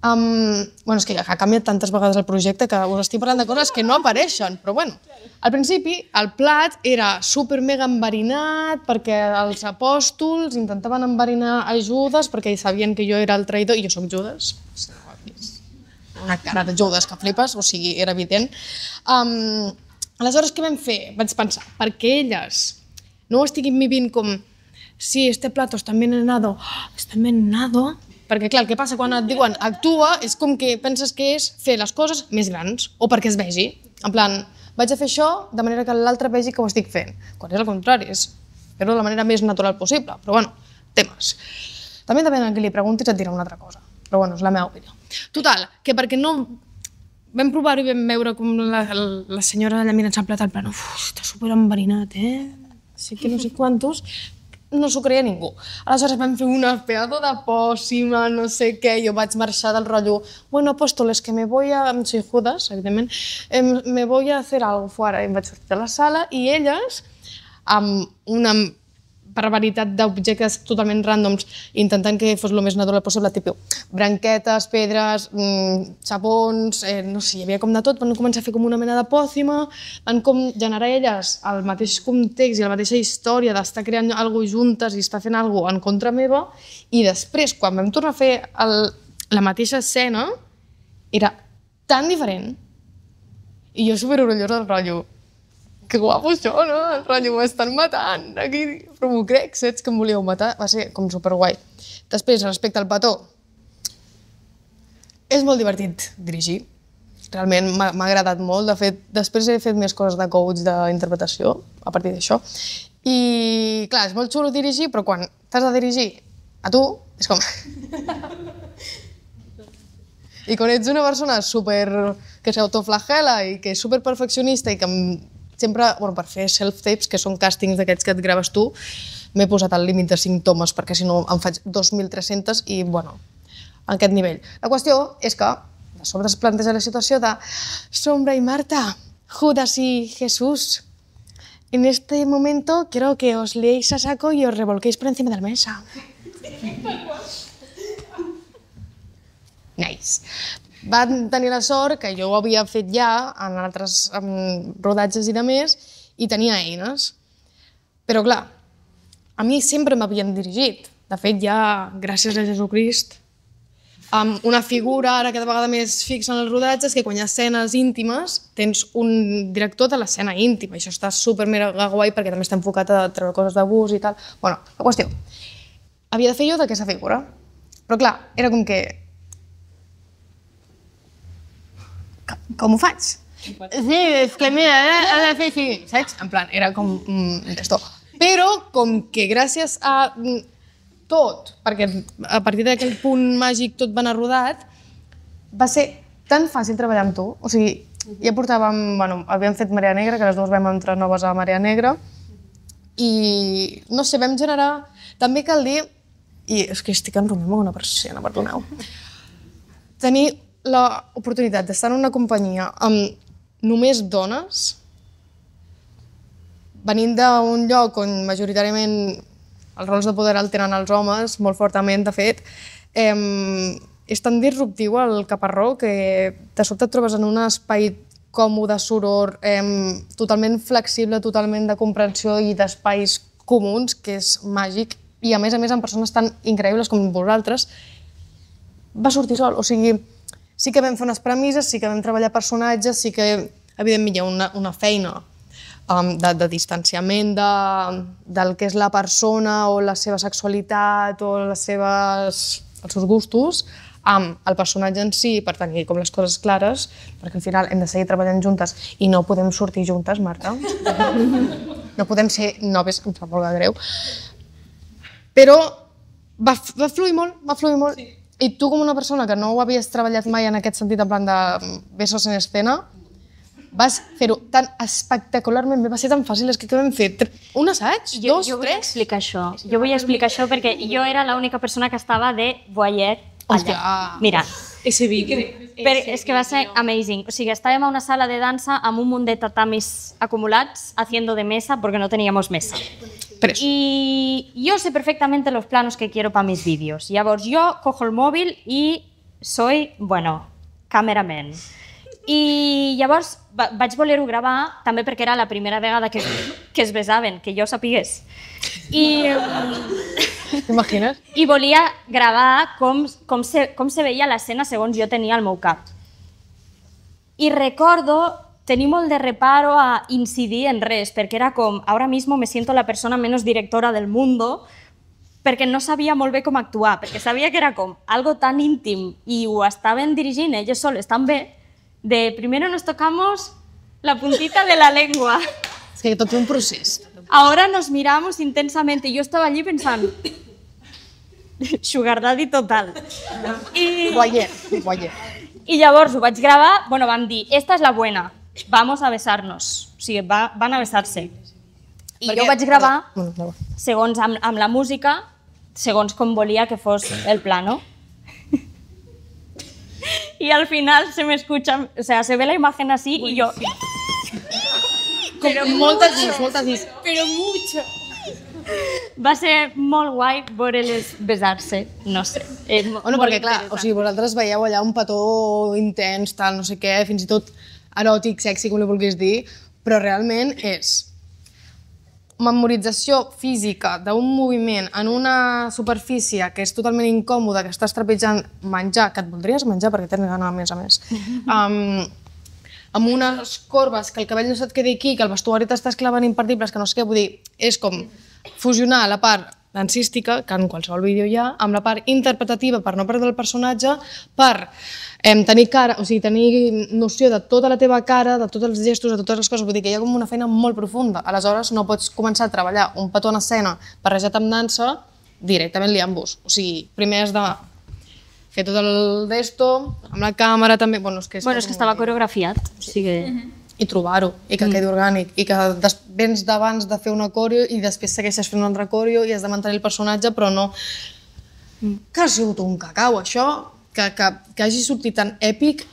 Um, bueno, és que ha canviat tantes vegades el projecte que us estic parlant de coses que no apareixen, però bueno. Al principi, el plat era super mega enverinat perquè els apòstols intentaven enverinar a Judes perquè sabien que jo era el traïdor i jo sóc Judes. Una cara de Judes que flipes, o sigui, era evident. Um, aleshores, què vam fer? Vaig pensar, perquè elles no ho estiguin vivint com sí, este plato està envenenado, oh, està envenenado... Perquè, clar, el que passa quan et diuen actua és com que penses que és fer les coses més grans o perquè es vegi. En plan, vaig a fer això de manera que l'altre vegi que ho estic fent. Quan és el contrari, és fer-ho de la manera més natural possible. Però, bueno, temes. També depèn de que li preguntis et dirà una altra cosa. Però, bueno, és la meva opinió. Total, que perquè no vam provar-ho i vam veure com la, la senyora allà mirant-se el plat al plan, uf, està super eh? Sí que no sé quantos no s'ho creia ningú. Aleshores vam fer una pedazo de pòssima, no sé què, jo vaig marxar del rotllo, bueno, apòstoles, que me voy a... Soy Judas, evidentment, me voy a hacer algo fuera. I em vaig sortir de la sala i elles, amb una per varietat d'objectes totalment ràndoms, intentant que fos el més natural possible, tipus branquetes, pedres, mmm, sabons, eh, no sé, hi havia com de tot, van començar a fer com una mena de pòcima, van com generar elles el mateix context i la mateixa història d'estar creant alguna cosa juntes i estar fent alguna cosa en contra meva, i després, quan vam tornar a fer el, la mateixa escena, era tan diferent, i jo super orgullosa del rotllo, que guapo això, no? El rotllo, m'estan matant, aquí, però m'ho crec, saps que em volíeu matar? Va ser com superguai. Després, respecte al petó, és molt divertit dirigir. Realment m'ha agradat molt. De fet, després he fet més coses de coach d'interpretació a partir d'això. I, clar, és molt xulo dirigir, però quan t'has de dirigir a tu, és com... I quan ets una persona super... que s'autoflagela i que és super perfeccionista i que sempre, bueno, per fer self-tapes, que són càstings d'aquests que et graves tu, m'he posat al límit de 5 tomes, perquè si no em faig 2.300 i, bueno, en aquest nivell. La qüestió és que de sobre es planteja la situació de Sombra i Marta, Judas i Jesús. En este moment creo que os leéis a saco i os revolquéis por encima de la mesa. Nice. Van tenir la sort que jo ho havia fet ja en altres en rodatges i de més i tenia eines. Però clar, a mi sempre m'havien dirigit. De fet, ja, gràcies a Jesucrist, amb una figura ara cada vegada més fixa en els rodatges que quan hi ha escenes íntimes tens un director de l'escena íntima. I això està super mega guai perquè també està enfocat a treure coses d'abús i tal. Bueno, la qüestió. Havia de fer jo d'aquesta figura. Però clar, era com que com ho faig? Sí, és que mira, ha de fer així, saps? En plan, era com mm, esto. Però com que gràcies a mm, tot, perquè a partir d'aquell punt màgic tot va anar rodat, va ser tan fàcil treballar amb tu. O sigui, ja portàvem, bueno, havíem fet Marea Negra, que les dues vam entrar noves a Marea Negra, i no sé, vam generar... També cal dir, i és que estic enrumant amb una persona, perdoneu, tenir l'oportunitat d'estar en una companyia amb només dones, venint d'un lloc on majoritàriament els rols de poder el tenen els homes, molt fortament, de fet, eh, és tan disruptiu el caparró que de sobte et trobes en un espai còmode, soror, eh, totalment flexible, totalment de comprensió i d'espais comuns, que és màgic, i a més a més amb persones tan increïbles com vosaltres, va sortir sol. O sigui, Sí que vam fer unes premisses, sí que vam treballar personatges, sí que, evidentment, hi ha una, una feina um, de, de distanciament de, del que és la persona o la seva sexualitat o les seves, els seus gustos amb el personatge en si per tenir com les coses clares, perquè al final hem de seguir treballant juntes i no podem sortir juntes, Marta. No podem ser noves, em sap molt de greu. Però va, va fluir molt, va fluir molt. Sí. I tu, com una persona que no ho havies treballat mai en aquest sentit, en plan de besos mm, en escena, vas fer-ho tan espectacularment bé, va ser tan fàcil, és que què vam fer? Un assaig? Jo, dos? Jo vull tres? explicar això, jo vull explicar això perquè jo era l'única persona que estava de voyeur allà. Hòstia. Mira. Ese vídeo. Per, és que va ser amazing. O sigui, estàvem a una sala de dansa amb un munt de tatamis acumulats haciendo de mesa perquè no teníem mesa. Tres. Y yo sé perfectamente los planos que quiero para mis vídeos. Y ahora yo cojo el móvil y soy, bueno, cameraman. I llavors va, vaig voler-ho gravar també perquè era la primera vegada que, que es besaven, que jo sapigués. I... T'imagines? I volia gravar com, com, se, com se veia l'escena segons jo tenia el meu cap. I recordo tenir molt de reparo a incidir en res, perquè era com, ara mismo me siento la persona menos directora del mundo, perquè no sabia molt bé com actuar, perquè sabia que era com algo tan íntim i ho estaven dirigint elles soles tan bé, de primero nos tocamos la puntita de la lengua. És es que tot un procés. Ahora nos miramos intensamente. Yo estaba allí pensando, sugar daddy total. I... Guayer, guayer. I llavors ho vaig gravar, bueno, vam dir, esta és la buena, vamos a besarnos. o sigui, va, van a besar-se. I Perquè, jo vaig gravar segons amb, amb la música, segons com volia que fos el pla, no? I al final se m'escucha, o sea, se ve la imatge así i jo... Sí. Pero moltes dins, moltes dins. Però mucho. Va ser molt guai veure-les besar-se, no sé. bueno, perquè clar, o sigui, vosaltres veieu allà un petó intens, tal, no sé què, fins i tot eròtic, sexy, com li vulguis dir, però realment és memorització física d'un moviment en una superfície que és totalment incòmoda, que estàs trepitjant menjar, que et voldries menjar perquè tens gana a més a més, um, amb unes corbes, que el cabell no se't quedi aquí, que el vestuari t'està esclavant imperdibles, que no sé què, vull dir, és com fusionar la part dansística, que en qualsevol vídeo hi ha, amb la part interpretativa per no perdre el personatge, per em, tenir cara, o sigui, tenir noció de tota la teva cara, de tots els gestos, de totes les coses, vull dir que hi ha com una feina molt profunda. Aleshores no pots començar a treballar un petó en escena barrejat amb dansa directament li vos O sigui, primer has de fer tot el d'esto, amb la càmera també... Bueno, és que, bueno, és que estava coreografiat, o sigui que... Uh mm-hmm. -huh i trobar-ho, i que mm. quedi orgànic, i que des, vens d'abans de fer una coreo i després segueixes fent un altre coreo i has de mantenir el personatge, però no... Mm. Que ha sigut un cacau, això? que, que, que hagi sortit tan èpic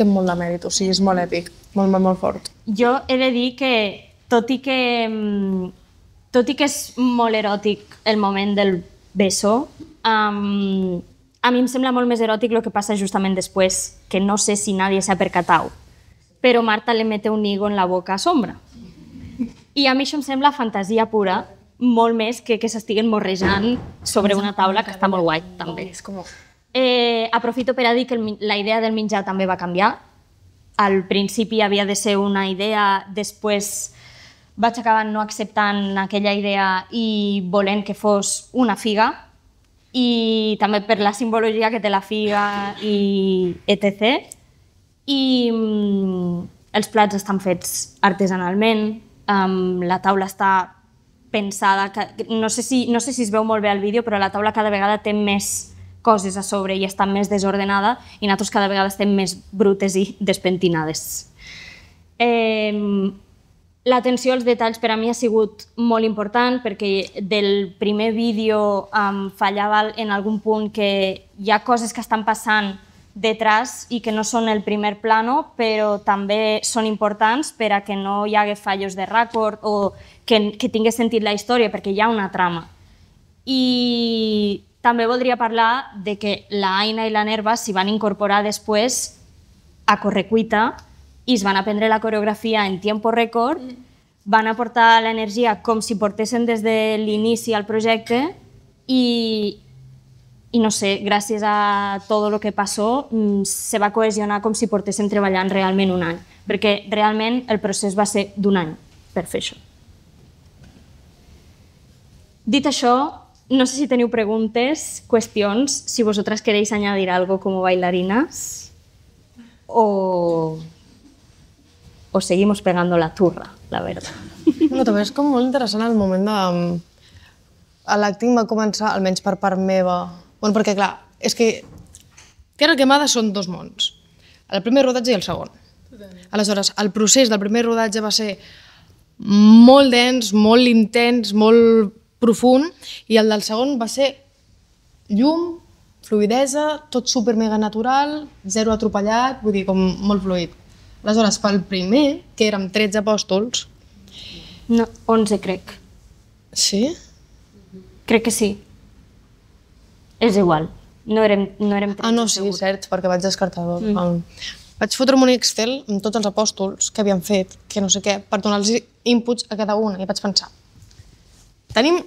té molt de mèrit, o sigui, és molt èpic, molt, molt, molt fort. Jo he de dir que, tot i que, mm, tot i que és molt eròtic el moment del beso, um, a mi em sembla molt més eròtic el que passa justament després, que no sé si nadie s'ha percatat, però Marta li mete un higo en la boca a sombra. I a mi això em sembla fantasia pura, molt més que que s'estiguen morrejant sobre una taula que està molt guai, també. És com Eh, aprofito per a dir que el, la idea del menjar també va canviar. Al principi havia de ser una idea, després vaig acabar no acceptant aquella idea i volent que fos una figa, i també per la simbologia que té la figa i etc. I mm, els plats estan fets artesanalment, um, la taula està pensada, que, no, sé si, no sé si es veu molt bé al vídeo, però la taula cada vegada té més coses a sobre i està més desordenada i nosaltres cada vegada estem més brutes i despentinades. Eh, L'atenció als detalls per a mi ha sigut molt important perquè del primer vídeo em fallava en algun punt que hi ha coses que estan passant detrás i que no són el primer plano, però també són importants per a que no hi hagués fallos de ràcord o que, que tingui sentit la història, perquè hi ha una trama. I també voldria parlar de que la Aina i la Nerva s'hi van incorporar després a Correcuita i es van aprendre la coreografia en tiempo rècord, mm. van aportar l'energia com si portessin des de l'inici al projecte i, i no sé, gràcies a tot el que passó, mm, se va cohesionar com si portéssim treballant realment un any, perquè realment el procés va ser d'un any per fer això. Dit això, no sé si teniu preguntes, qüestions, si vosotras queréis añadir algo com bailarines o, o seguimos pegando la turra, la verdad. No, també és com molt interessant el moment de... Mm, l'acting va començar, almenys per part meva... Bueno, perquè, clar, és que m'ha de són dos mons. El primer rodatge i el segon. Aleshores, el procés del primer rodatge va ser molt dens, molt intens, molt profund, i el del segon va ser llum, fluidesa, tot super mega natural, zero atropellat, vull dir, com molt fluid. Aleshores, pel primer, que érem 13 apòstols... No, 11, crec. Sí? Crec que sí. És igual. No érem, no érem 13, Ah, no, sí, segur. cert, perquè vaig descartar dos. Mm. Ah. Vaig fotre un Excel amb tots els apòstols que havien fet, que no sé què, per donar els inputs a cada un. i vaig pensar, Tenim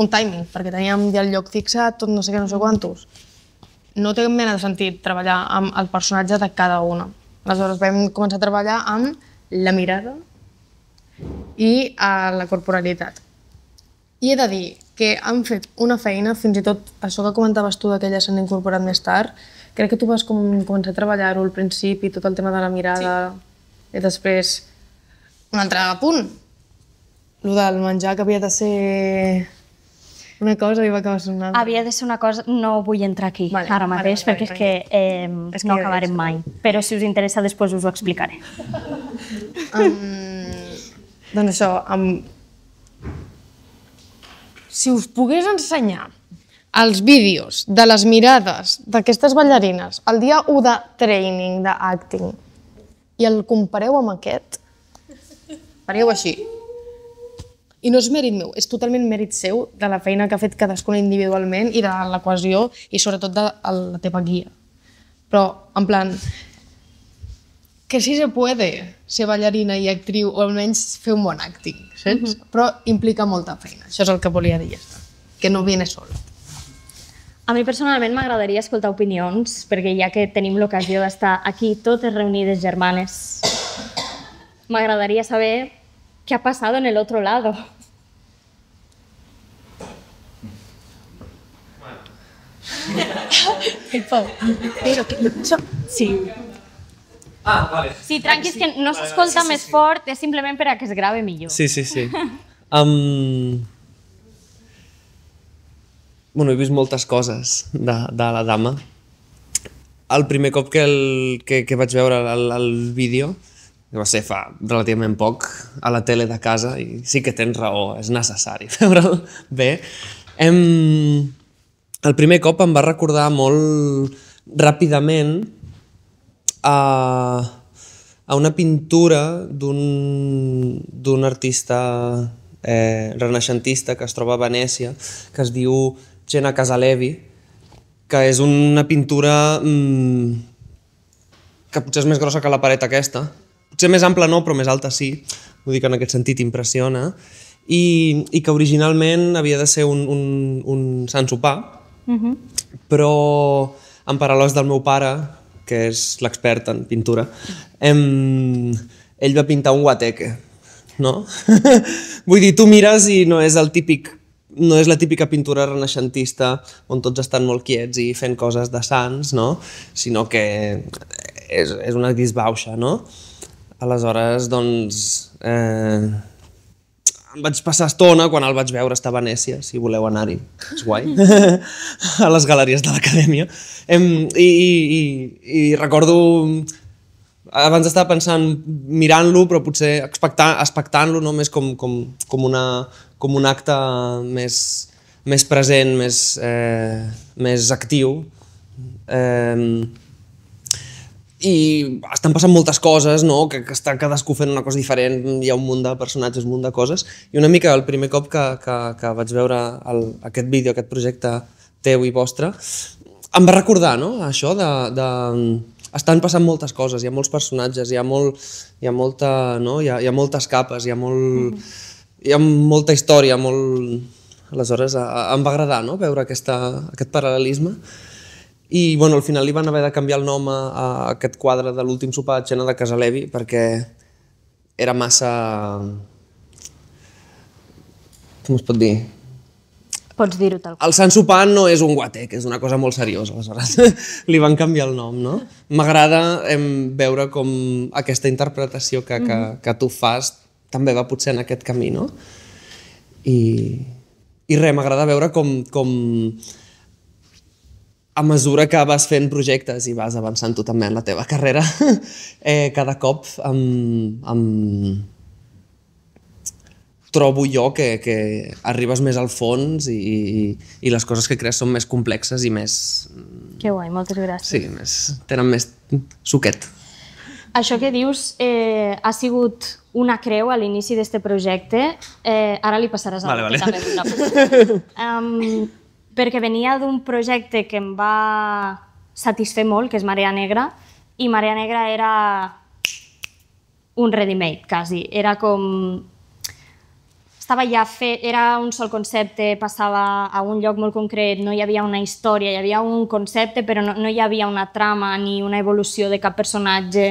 un timing, perquè teníem ja el lloc fixat, tot no sé què, no sé mm. quantos. No té mena de sentit treballar amb el personatge de cada una. Aleshores vam començar a treballar amb la mirada i a eh, la corporalitat. I he de dir que han fet una feina, fins i tot això que comentaves tu d'aquella s'han incorporat més tard, crec que tu vas com començar a treballar-ho al principi, tot el tema de la mirada, sí. i després un altre punt, el del menjar que havia de ser una cosa i va acabar sent una altra. Havia de ser una cosa... No vull entrar aquí vale, ara mateix, vale, vale, perquè vale, és, que, eh, és que no acabarem mai. Però si us interessa, després us ho explicaré. Um, doncs això, um, si us pogués ensenyar els vídeos de les mirades d'aquestes ballarines el dia 1 de training, d'acting, i el compareu amb aquest, faríeu així. I no és mèrit meu, és totalment mèrit seu de la feina que ha fet cadascuna individualment i de la cohesió i sobretot de la teva guia. Però, en plan, que sí se puede ser ballarina i actriu o almenys fer un bon acting, saps? Mm -hmm. Però implica molta feina, això és el que volia dir, que no viene sol. A mi personalment m'agradaria escoltar opinions, perquè ja que tenim l'ocasió d'estar aquí totes reunides germanes, m'agradaria saber ¿Qué ha pasado en el otro lado? Però que... Això... Sí. Ah, vale. Sí, tranqui, que no s'escolta vale, sí, més sí, fort, és simplement per a que es grave millor. Sí, sí, sí. Um... Bueno, he vist moltes coses de, de la dama. El primer cop que, el, que, que vaig veure el, el vídeo, va ser fa relativament poc, a la tele de casa, i sí que tens raó, és necessari veure'l bé. Em... El primer cop em va recordar molt ràpidament a, a una pintura d'un artista eh, renaixentista que es troba a Venècia, que es diu Gena Casalevi, que és una pintura mm, que potser és més grossa que la paret aquesta, potser més ampla no, però més alta sí, vull dir que en aquest sentit impressiona, i, i que originalment havia de ser un, un, un sant sopar, uh mhm. -huh. però en paral·lels del meu pare, que és l'expert en pintura, em, ell va pintar un guateque, no? vull dir, tu mires i no és el típic no és la típica pintura renaixentista on tots estan molt quiets i fent coses de sants, no? sinó que és, és una disbauxa, no? Aleshores, doncs, eh, em vaig passar estona, quan el vaig veure estava a Venècia, si voleu anar-hi, és guai, a les galeries de l'acadèmia. Em, i, i, I recordo... Abans estava pensant, mirant-lo, però potser expectant-lo no? més com, com, com, una, com un acte més, més present, més, eh, més actiu. Eh, i estan passant moltes coses, no? que, que està cadascú fent una cosa diferent, hi ha un munt de personatges, un munt de coses, i una mica el primer cop que, que, que vaig veure el, aquest vídeo, aquest projecte teu i vostre, em va recordar no? això de, de... Estan passant moltes coses, hi ha molts personatges, hi ha, molt, hi ha, molta, no? hi ha, hi ha moltes capes, hi ha, molt, mm hi ha molta història, molt... Aleshores, a, eh, a, em va agradar no? veure aquesta, aquest paral·lelisme. I bueno, al final li van haver de canviar el nom a, a aquest quadre de l'últim sopar de Xena de Casalevi perquè era massa... Com es pot dir? Pots dir-ho tal qual. El Sant Sopar no és un guatec, és una cosa molt seriosa, aleshores li van canviar el nom, no? M'agrada veure com aquesta interpretació que, que, mhm. que tu fas també va potser en aquest camí, no? I, i res, m'agrada veure com, com a mesura que vas fent projectes i vas avançant tu també en la teva carrera, eh, cada cop em, em... trobo jo que, que arribes més al fons i, i, i les coses que crees són més complexes i més... Que guai, moltes gràcies. Sí, més, tenen més suquet. Això que dius eh, ha sigut una creu a l'inici d'este projecte. Eh, ara li passaràs a vale, vale. també. Um, perquè venia d'un projecte que em va satisfer molt, que és Marea Negra, i Marea Negra era un ready-made, quasi. Era com... Estava ja fet, era un sol concepte, passava a un lloc molt concret, no hi havia una història, hi havia un concepte, però no, no hi havia una trama ni una evolució de cap personatge.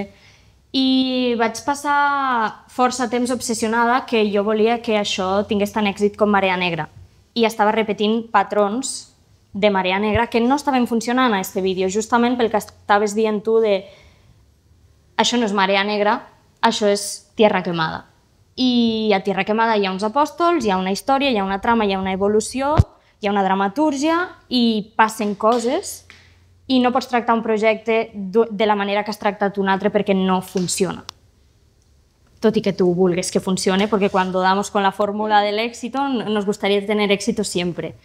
I vaig passar força temps obsessionada que jo volia que això tingués tant èxit com Marea Negra i estava repetint patrons de marea negra que no estaven funcionant a aquest vídeo, justament pel que estaves dient tu de això no és marea negra, això és tierra quemada. I a Tierra Quemada hi ha uns apòstols, hi ha una història, hi ha una trama, hi ha una evolució, hi ha una dramatúrgia i passen coses i no pots tractar un projecte de la manera que has tractat un altre perquè no funciona tot i que tu vulgues que funcione, perquè quan damos con la fórmula del l'èxit, nos gustaría tener éxito siempre.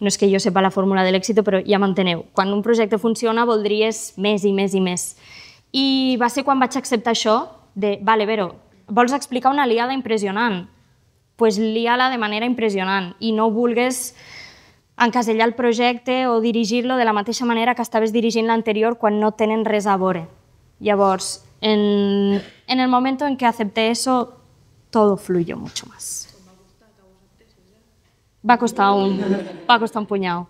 No és que jo sepa la fórmula de l'èxit, però ja m'enteneu. Quan un projecte funciona, voldries més i més i més. I va ser quan vaig acceptar això de, vale, Vero, vols explicar una liada impressionant? pues lia-la de manera impressionant i no vulgues encasellar el projecte o dirigir-lo de la mateixa manera que estaves dirigint l'anterior quan no tenen res a veure. Llavors, En, el momento en que acepté eso, todo fluyó mucho más. Va a costar un, va a costar un puñado.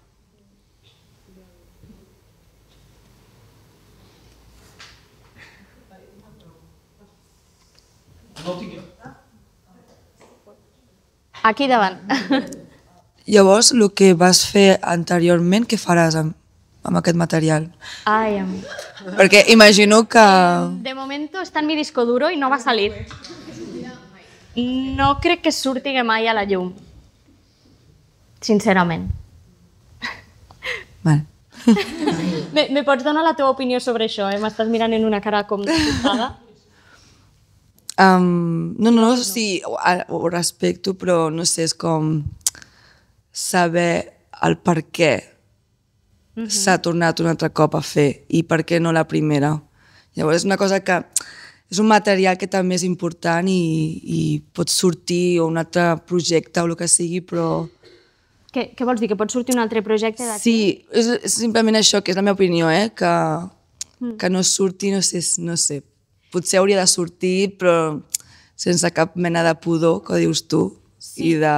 Aquí davant. Llavors, lo que vas fer anteriormente, que faràs amb aquest material? Ai, am... Perquè imagino que... De moment està en mi disco duro i no va salir. No crec que surti mai a la llum. Sincerament. Vale. me, me pots donar la teva opinió sobre això, eh? M'estàs mirant en una cara com despistada. Um, no, no, no, sí, ho, ho respecto, però no sé, és com saber el per què -huh. s'ha tornat un altre cop a fer i per què no la primera. Llavors és una cosa que és un material que també és important i, i pot sortir o un altre projecte o el que sigui, però... Què, què vols dir? Que pot sortir un altre projecte d'aquí? Sí, és, és simplement això, que és la meva opinió, eh? que, mm. que no surti, no sé, no sé, potser hauria de sortir, però sense cap mena de pudor, que dius tu, sí. i de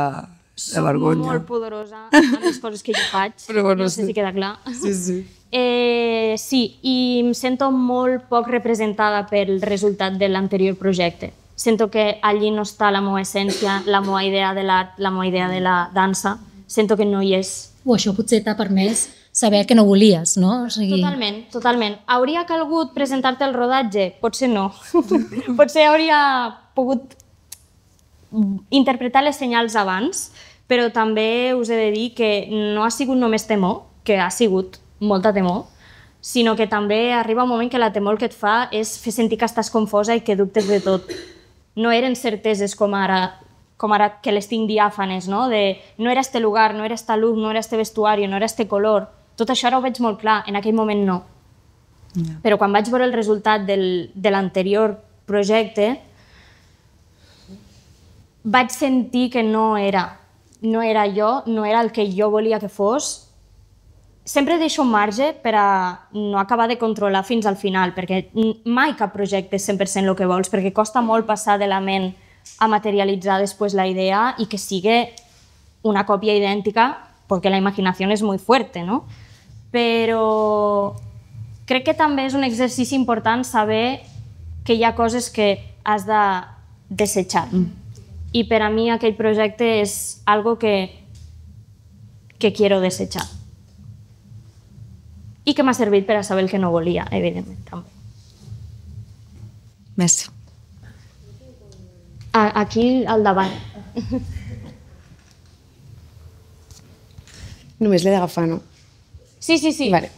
de vergonya. molt poderosa amb les coses que jo faig, Però bueno, no sé sí. si queda clar. Sí, sí. Eh, sí, i em sento molt poc representada pel resultat de l'anterior projecte. Sento que allí no està la meva essència, la meva idea de l'art, la meva idea de la dansa. Sento que no hi és. O això potser t'ha permès saber que no volies, no? O sigui... Totalment, totalment. Hauria calgut presentar-te el rodatge? Potser no. potser hauria pogut interpretar les senyals abans, però també us he de dir que no ha sigut només temor, que ha sigut molta temor, sinó que també arriba un moment que la temor que et fa és fer sentir que estàs confosa i que dubtes de tot. No eren certeses com ara, com ara que les tinc diàfanes, no? De no era este lugar, no era esta luz, no era este vestuari, no era este color. Tot això ara ho veig molt clar, en aquell moment no. Yeah. Però quan vaig veure el resultat del, de l'anterior projecte, vaig sentir que no era no era jo, no era el que jo volia que fos, sempre deixo un marge per a no acabar de controlar fins al final, perquè mai cap projecte és 100% el que vols, perquè costa molt passar de la ment a materialitzar després la idea i que sigui una còpia idèntica, perquè la imaginació és molt forta, no? Però crec que també és un exercici important saber que hi ha coses que has de desechar. Mm Y para mí aquel proyecto es algo que, que quiero desechar y que me ha servido para saber que no volía, evidentemente. También. Aquí, aquí, al davant. Només l'he d'agafar, no? Sí, sí, sí. Vale.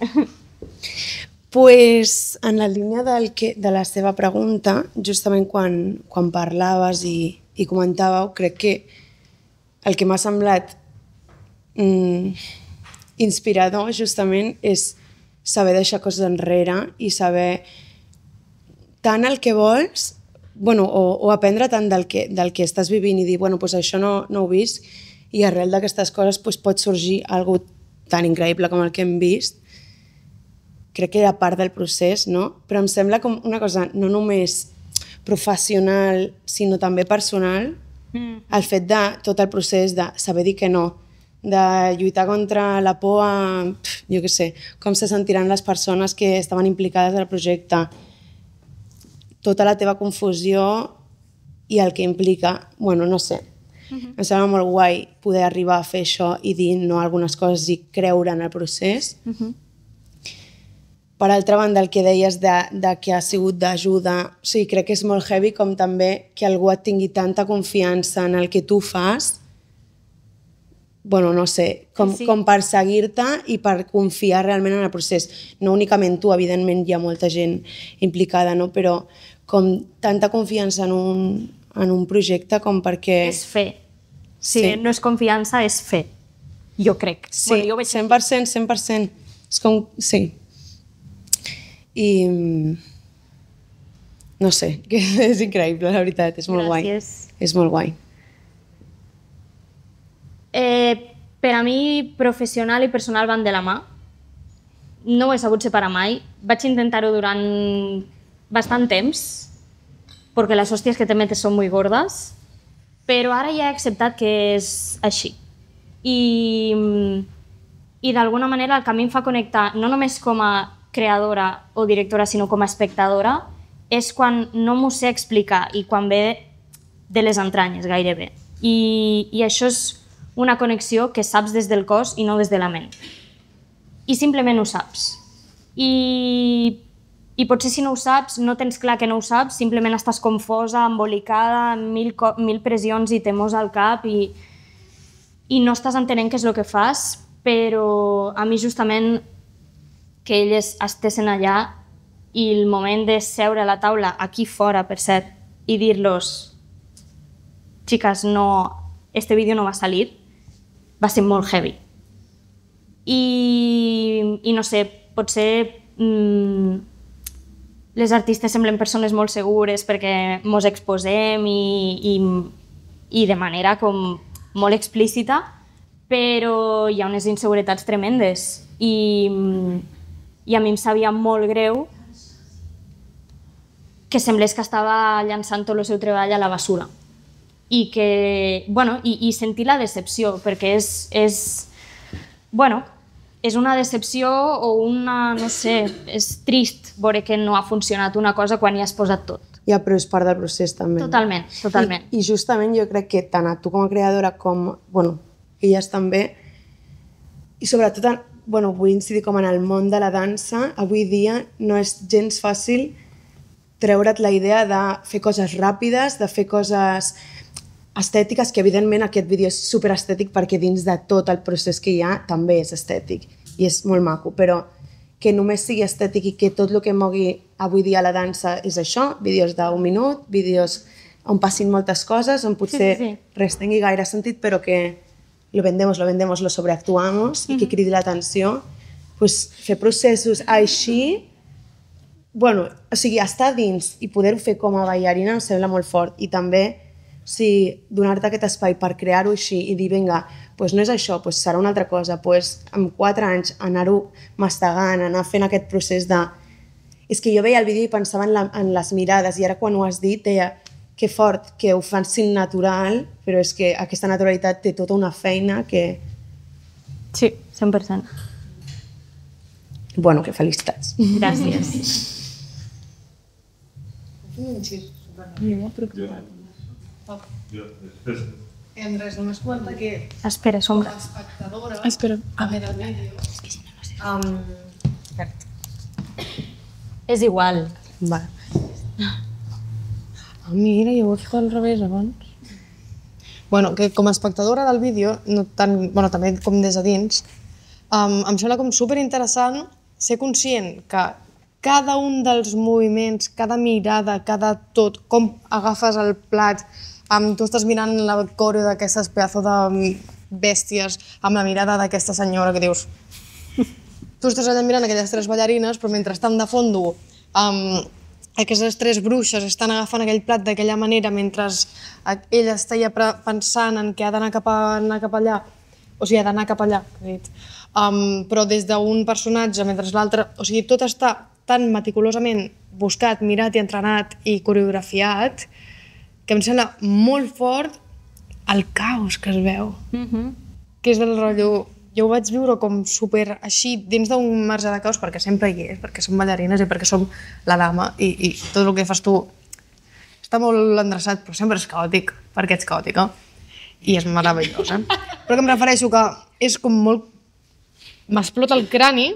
pues, en la línea del que, de la seva pregunta, justament quan, cuando parlabas y i comentàveu, crec que el que m'ha semblat mm, inspirador justament és saber deixar coses enrere i saber tant el que vols bueno, o, o aprendre tant del que, del que estàs vivint i dir, bueno, pues això no, no ho visc i arrel d'aquestes coses pues, pot sorgir algo tan increïble com el que hem vist crec que era part del procés, no? Però em sembla com una cosa no només professional, sinó també personal, mm. el fet de tot el procés de saber dir que no, de lluitar contra la por a, pf, jo què sé, com se sentiran les persones que estaven implicades al projecte, tota la teva confusió i el que implica, bueno, no sé. Uh mm-hmm. -huh. Em sembla molt guai poder arribar a fer això i dir no a algunes coses i creure en el procés. Uh mm-hmm. -huh. Per altra banda, el que deies de, de que ha sigut d'ajuda, o sigui, crec que és molt heavy com també que algú et tingui tanta confiança en el que tu fas, bueno, no sé, com, sí. com per seguir-te i per confiar realment en el procés. No únicament tu, evidentment hi ha molta gent implicada, no? però com tanta confiança en un, en un projecte com perquè... És fer. Sí, sí. no és confiança, és fer. Jo crec. Sí, bueno, jo veig 100%, 100%. És com... Sí i mm, no sé, que és increïble, la veritat, és molt Gràcies. guai. És molt guai. Eh, per a mi, professional i personal van de la mà. No ho he sabut separar mai. Vaig intentar-ho durant bastant temps, perquè les hòsties que te metes són molt gordes, però ara ja he acceptat que és així. I, mm, i d'alguna manera el camí em fa connectar no només com a creadora o directora, sinó com a espectadora, és quan no m'ho sé explicar i quan ve de les entranyes, gairebé. I, I això és una connexió que saps des del cos i no des de la ment. I simplement ho saps. I, i potser si no ho saps, no tens clar que no ho saps, simplement estàs confosa, embolicada, amb mil, mil pressions i temors al cap i, i no estàs entenent què és el que fas, però a mi justament que elles estessin allà i el moment de seure a la taula aquí fora, per cert, i dir-los xiques, no, este vídeo no va salir, va ser molt heavy. I, i no sé, potser mm, les artistes semblen persones molt segures perquè mos exposem i, i, i de manera com molt explícita, però hi ha unes inseguretats tremendes i, mm, i a mi em sabia molt greu que semblés que estava llançant tot el seu treball a la basura. I, que, bueno, i, i sentir la decepció, perquè és, és, bueno, és una decepció o una, no sé, és trist veure que no ha funcionat una cosa quan hi has posat tot. Ja, però és part del procés també. Totalment, totalment. I, i justament jo crec que tant a tu com a creadora com, bueno, elles també, i sobretot bueno, vull incidir com en el món de la dansa, avui dia no és gens fàcil treure't la idea de fer coses ràpides, de fer coses estètiques, que evidentment aquest vídeo és superestètic estètic perquè dins de tot el procés que hi ha també és estètic i és molt maco, però que només sigui estètic i que tot el que mogui avui dia la dansa és això, vídeos d'un minut, vídeos on passin moltes coses, on potser sí, sí, sí. res tingui gaire sentit, però que lo vendemos, lo vendemos, lo sobreactuamos mm -hmm. i que cridi l'atenció, pues, fer processos així, bueno, o sigui, estar dins i poder-ho fer com a ballarina em sembla molt fort i també o sigui, donar-te aquest espai per crear-ho així i dir, vinga, pues no és això, pues serà una altra cosa, pues amb quatre anys anar-ho mastegant, anar fent aquest procés de... És que jo veia el vídeo i pensava en, la, en les mirades i ara quan ho has dit deia, que fort, que ho fan sin natural, però és que aquesta naturalitat té tota una feina que... Sí, 100%. Bueno, que felicitats. Gràcies. En res, només comenta que... Espera, som Com Espera. A veure, el vídeo... És que si no, no sé. Um... És igual. Vale. Oh, mira, jo ho he fet al revés abans. Bueno, que com a espectadora del vídeo, no tant, bueno, també com des de dins, um, em sembla com superinteressant ser conscient que cada un dels moviments, cada mirada, cada tot, com agafes el plat, um, tu estàs mirant la coreo d'aquestes pedazo de mm, bèsties amb la mirada d'aquesta senyora que dius... tu estàs allà mirant aquelles tres ballarines, però mentre estan de fondo um, aquestes tres bruixes estan agafant aquell plat d'aquella manera mentre ell està ja pensant en que ha d'anar cap, cap allà, o sigui, ha d'anar cap allà, dit. Um, però des d'un personatge mentre l'altre... O sigui, tot està tan meticulosament buscat, mirat i entrenat i coreografiat que em sembla molt fort el caos que es veu. Mm -hmm. Que és del rotllo jo ho vaig viure com super així, dins d'un marge de caos, perquè sempre hi és, perquè som ballarines i perquè som la dama, i, i tot el que fas tu està molt endreçat, però sempre és caòtic, perquè ets caòtica. I és meravellós, eh? Però que em refereixo que és com molt... M'explota el crani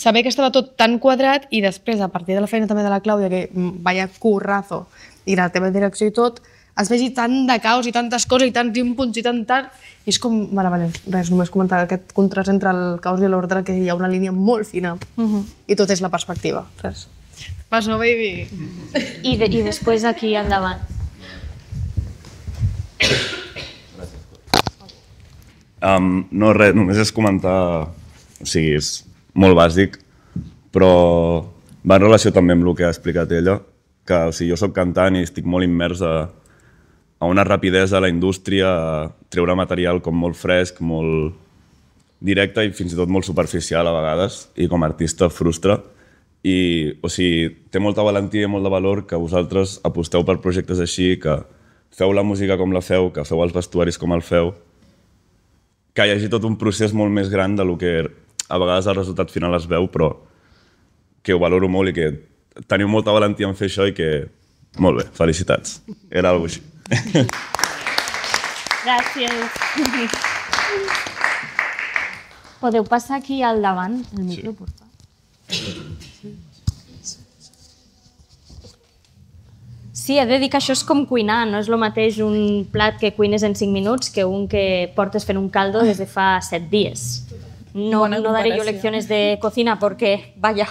saber que estava tot tan quadrat i després, a partir de la feina també de la Clàudia, que vaya currazo, i la teva direcció i tot, es vegi tant de caos i tantes coses i tants inputs i tant tant. I és com vale, Res, només comentar aquest contrast entre el caos i l'ordre, que hi ha una línia molt fina uh mhm. -huh. i tot és la perspectiva. Res. Vas baby. I, de, i després aquí endavant. Um, no, res, només és comentar... O sigui, és molt bàsic, però va en relació també amb el que ha explicat ella, que o sigui, jo sóc cantant i estic molt immers a, a una rapidesa a la indústria, a treure material com molt fresc, molt directe i fins i tot molt superficial a vegades, i com a artista frustra. I, o sigui, té molta valentia i molt de valor que vosaltres aposteu per projectes així, que feu la música com la feu, que feu els vestuaris com el feu, que hi hagi tot un procés molt més gran de lo que a vegades el resultat final es veu, però que ho valoro molt i que teniu molta valentia en fer això i que... Molt bé, felicitats. Era alguna així. Gràcies. Podeu passar aquí al davant el micro, sí. por favor. Sí, he de dir que això és com cuinar, no és el mateix un plat que cuines en 5 minuts que un que portes fent un caldo des de fa 7 dies. No, no daré jo lecciones de cocina perquè, vaya,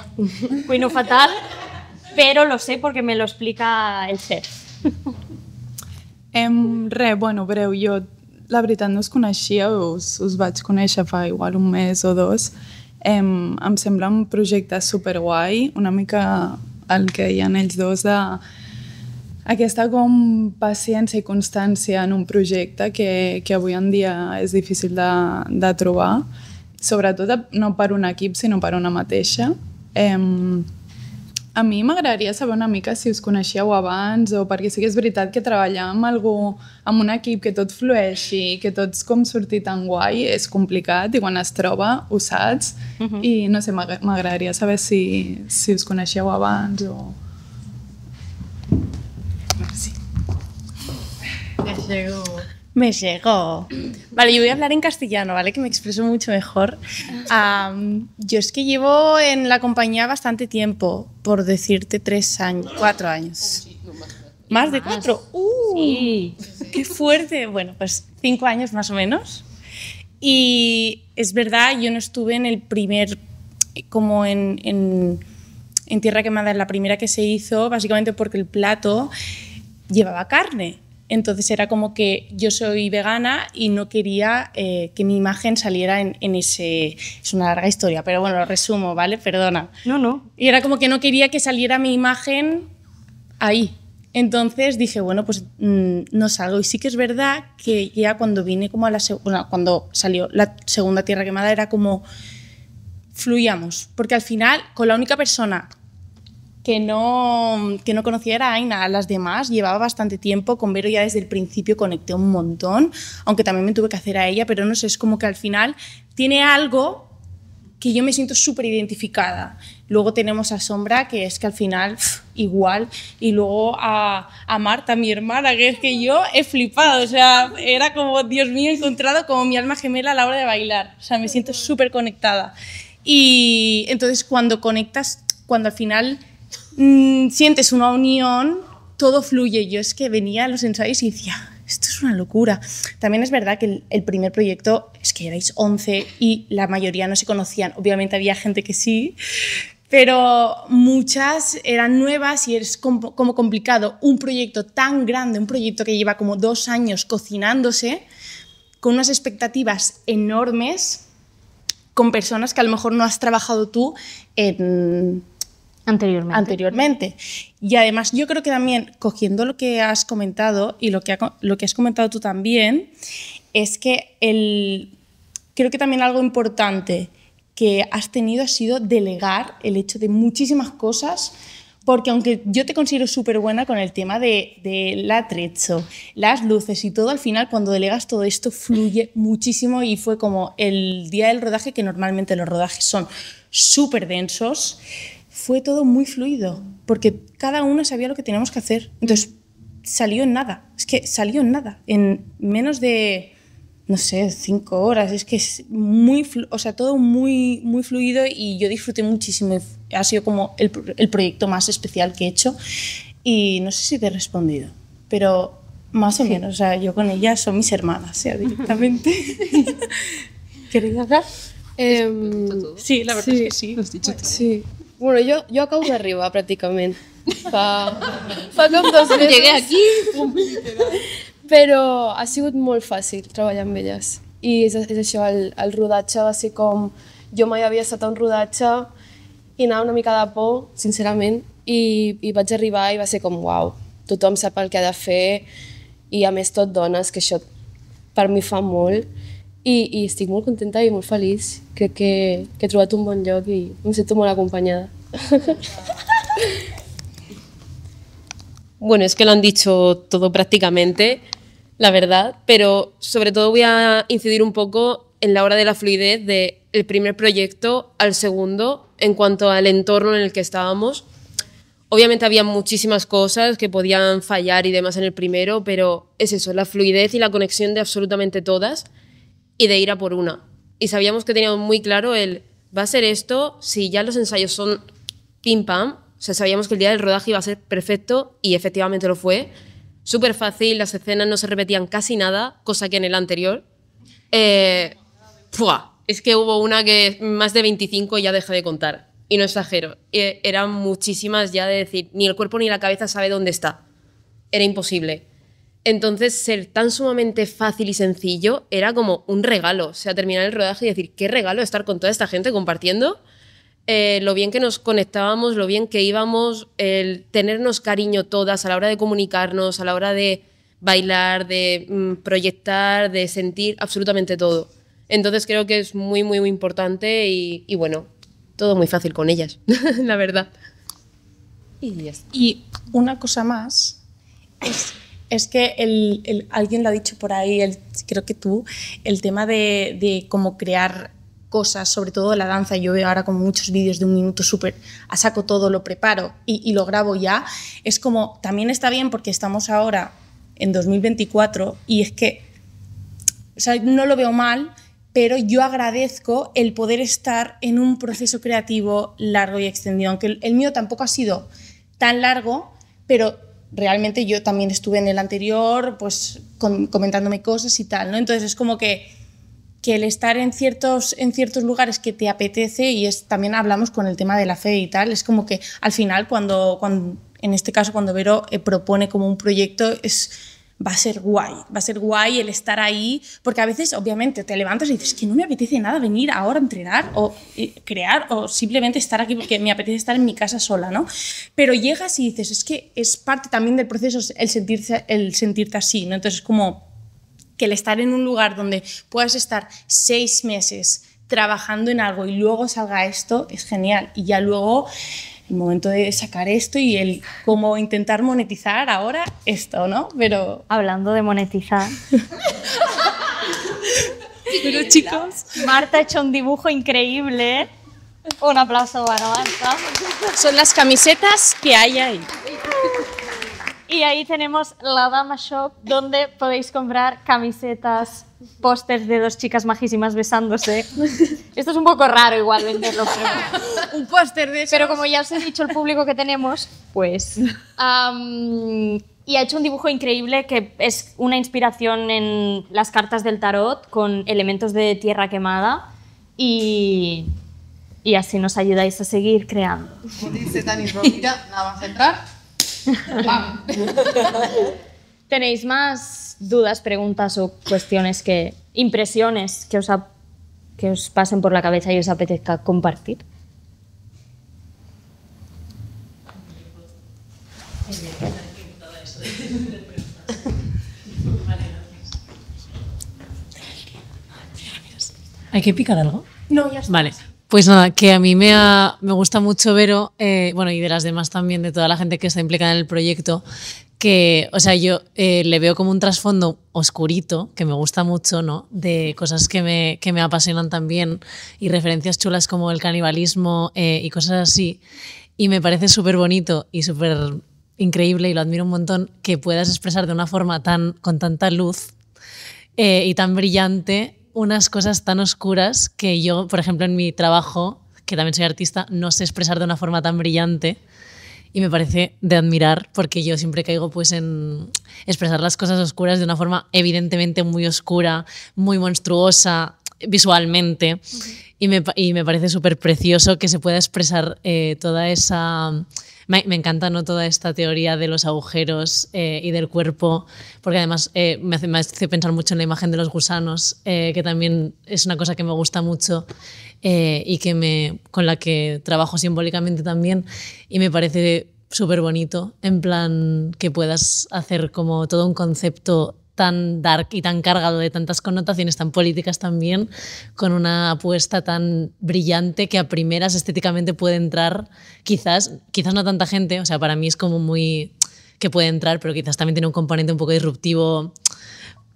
cuino fatal, però lo sé perquè me lo explica el chef. Em, re, bueno, breu, jo la veritat no us coneixia, us, us vaig conèixer fa igual un mes o dos. Em, em sembla un projecte superguai, una mica el que hi ha en ells dos de aquesta com paciència i constància en un projecte que, que avui en dia és difícil de, de trobar, sobretot no per un equip, sinó per una mateixa. Eh, a mi m'agradaria saber una mica si us coneixeu abans o perquè sí que és veritat que treballar amb algú, amb un equip que tot flueixi, que tots com sortir tan guai, és complicat i quan es troba ho saps uh mhm. -huh. i no sé, m'agradaria saber si, si us coneixeu abans o... Sí. Aixego. Me llegó. Vale, yo voy a hablar en castellano, ¿vale? Que me expreso mucho mejor. yo es que llevo en la compañía bastante tiempo, por decirte tres años, cuatro años. ¿Más de cuatro? ¡Uh! ¡Qué fuerte! Bueno, pues cinco años más o menos. Y es verdad, yo no estuve en el primer, como en, en, en Tierra Quemada, en la primera que se hizo, básicamente porque el plato llevaba carne entonces era como que yo soy vegana y no quería eh, que mi imagen saliera en, ese... Es una larga historia, pero bueno, lo resumo, ¿vale? Perdona. No, no. Y era como que no quería que saliera mi imagen ahí. Entonces dije, bueno, pues mm, no salgo. Y sí que es verdad que ya cuando vine como a la... segunda cuando salió la segunda Tierra Quemada era como Fluíamos, porque al final con la única persona que no, que no conociera a Aina. las demás llevaba bastante tiempo, con Vero ya desde el principio conecté un montón, aunque también me tuve que hacer a ella, pero no sé, es como que al final tiene algo que yo me siento súper identificada. Luego tenemos a Sombra, que es que al final igual. Y luego a, a, Marta, mi hermana, que es que yo he flipado. O sea, era como, Dios mío, he encontrado como mi alma gemela a la hora de bailar. O sea, me siento súper conectada. Y entonces cuando conectas, cuando al final Mm, sientes una unión, todo fluye. Yo es que venía a los ensayos y decía, esto es una locura. También es verdad que el, primer proyecto es que erais 11 y la mayoría no se conocían. Obviamente había gente que sí, pero muchas eran nuevas y es como, como complicado un proyecto tan grande, un proyecto que lleva como dos años cocinándose, con unas expectativas enormes, con personas que a lo mejor no has trabajado tú en Anteriormente. Anteriormente. Y además yo creo que también, cogiendo lo que has comentado y lo que, lo que has comentado tú también, es que el, creo que también algo importante que has tenido ha sido delegar el hecho de muchísimas cosas, porque aunque yo te considero súper buena con el tema del de, atrecho, las luces y todo, al final cuando delegas todo esto fluye muchísimo y fue como el día del rodaje, que normalmente los rodajes son súper densos fue todo muy fluido, porque cada uno sabía lo que teníamos que hacer. Entonces, salió en nada, es que salió en nada, en menos de, no sé, cinco horas, es que es muy, o sea, todo muy, muy fluido y yo disfruté muchísimo, ha sido como el, proyecto más especial que he hecho y no sé si te he respondido, pero más o menos, o sea, yo con ella son mis hermanas, sea, directamente. ¿Queréis hablar? Em, sí, la verdad es que sí, lo has dicho Sí. Bueno, jo, jo acabo d'arribar, pràcticament. Fa, fa com dos mesos. Llegué aquí. Però ha sigut molt fàcil treballar amb elles. I és, és això, el, el rodatge va ser com... Jo mai havia estat a un rodatge i anava una mica de por, sincerament, i, i vaig arribar i va ser com, uau, tothom sap el que ha de fer i a més tot dones, que això per mi fa molt Y estoy muy contenta y muy feliz que, que he trobat un buen lloc y me siento muy acompañada. Bueno, es que lo han dicho todo prácticamente, la verdad, pero sobre todo voy a incidir un poco en la hora de la fluidez del el primer proyecto al segundo en cuanto al entorno en el que estábamos. Obviamente había muchísimas cosas que podían fallar y demás en el primero, pero es eso, la fluidez y la conexión de absolutamente todas y de ir a por una. Y sabíamos que teníamos muy claro el, va a ser esto, si ya los ensayos son pim pam, o sea, sabíamos que el día del rodaje iba a ser perfecto y efectivamente lo fue. Súper fácil, las escenas no se repetían casi nada, cosa que en el anterior. Eh, es que hubo una que más de 25 ya dejé de contar. Y no exagero. Eh, eran muchísimas ya de decir, ni el cuerpo ni la cabeza sabe dónde está. Era imposible. Entonces, ser tan sumamente fácil y sencillo era como un regalo. O sea, terminar el rodaje y decir, qué regalo estar con toda esta gente compartiendo. Eh, lo bien que nos conectábamos, lo bien que íbamos, el tenernos cariño todas a la hora de comunicarnos, a la hora de bailar, de mm, proyectar, de sentir absolutamente todo. Entonces creo que es muy, muy, muy importante y, bueno, todo muy fácil con ellas, la verdad. Y, y una cosa más es es que alguien lo ha dicho por ahí, creo que tú, el tema de, cómo crear cosas, sobre todo la danza. Yo veo ahora como muchos vídeos de un minuto súper, a saco todo, lo preparo y, lo grabo ya. Es como, también está bien porque estamos ahora en 2024 y es que, o sea, no lo veo mal, pero yo agradezco el poder estar en un proceso creativo largo y extendido, aunque el mío tampoco ha sido tan largo, pero realmente yo también estuve en el anterior, pues comentándome cosas y tal, ¿no? Entonces es como que, que el estar en ciertos, en ciertos lugares que te apetece, y también hablamos con el tema de la fe y tal, es como que al final cuando, cuando en este caso cuando Vero eh, propone como un proyecto, es va a ser guay, va a ser guay el estar ahí, porque a veces obviamente te levantas y dices que no me apetece nada venir ahora a entrenar o eh, crear o simplemente estar aquí porque me apetece estar en mi casa sola, ¿no? Pero llegas y dices, es que es parte también del proceso el el sentirte así, ¿no? Entonces es como que el estar en un lugar donde puedas estar seis meses trabajando en algo y luego salga esto es genial y ya luego el momento de sacar esto y el cómo intentar monetizar ahora esto, ¿no? Pero... Hablando de monetizar. Pero chicos... Marta ha hecho un dibujo increíble. Un aplauso para Marta. Son las camisetas que hay ahí. Y ahí tenemos la Dama Shop, donde podéis comprar camisetas, pósters de dos chicas majísimas besándose. Esto es un poco raro igual venderlo, pero... un póster de eso. Pero como ya os he dicho el público que tenemos, pues... y ha hecho un dibujo increíble que es una inspiración en las cartas del tarot con elementos de tierra quemada y, y así nos ayudáis a seguir creando. dice Dani nada más entrar ¿Tenéis más dudas, preguntas o cuestiones que, impresiones que os, pasen por la cabeza y os apetezca compartir? ¿Hay que picar algo? No, ya está. Vale, pues nada, que a mí me, me gusta mucho Vero, eh, bueno, y de las demás también, de toda la gente que está implicada en el proyecto, que, o sea, yo eh, le veo como un trasfondo oscurito, que me gusta mucho, ¿no? De cosas que me, que me apasionan también y referencias chulas como el canibalismo eh, y cosas así. Y me parece súper bonito y súper increíble y lo admiro un montón que puedas expresar de una forma tan, con tanta luz y tan brillante unas cosas tan oscuras que yo, por ejemplo, en mi trabajo, que también soy artista, no sé expresar de una forma tan brillante y me parece de admirar porque yo siempre caigo pues en expresar las cosas oscuras de una forma evidentemente muy oscura, muy monstruosa visualmente y, me, parece súper precioso que se pueda expresar eh, toda esa me, encanta ¿no? toda esta teoría de los agujeros eh, y del cuerpo, porque además eh, me, hace, pensar mucho en la imagen de los gusanos, eh, que también es una cosa que me gusta mucho y que me, con la que trabajo simbólicamente también. Y me parece súper bonito, en plan que puedas hacer como todo un concepto tan dark y tan cargado de tantas connotaciones tan políticas también, con una apuesta tan brillante que a primeras estéticamente puede entrar, quizás, quizás no tanta gente, o sea, para mí es como muy que puede entrar, pero quizás también tiene un componente un poco disruptivo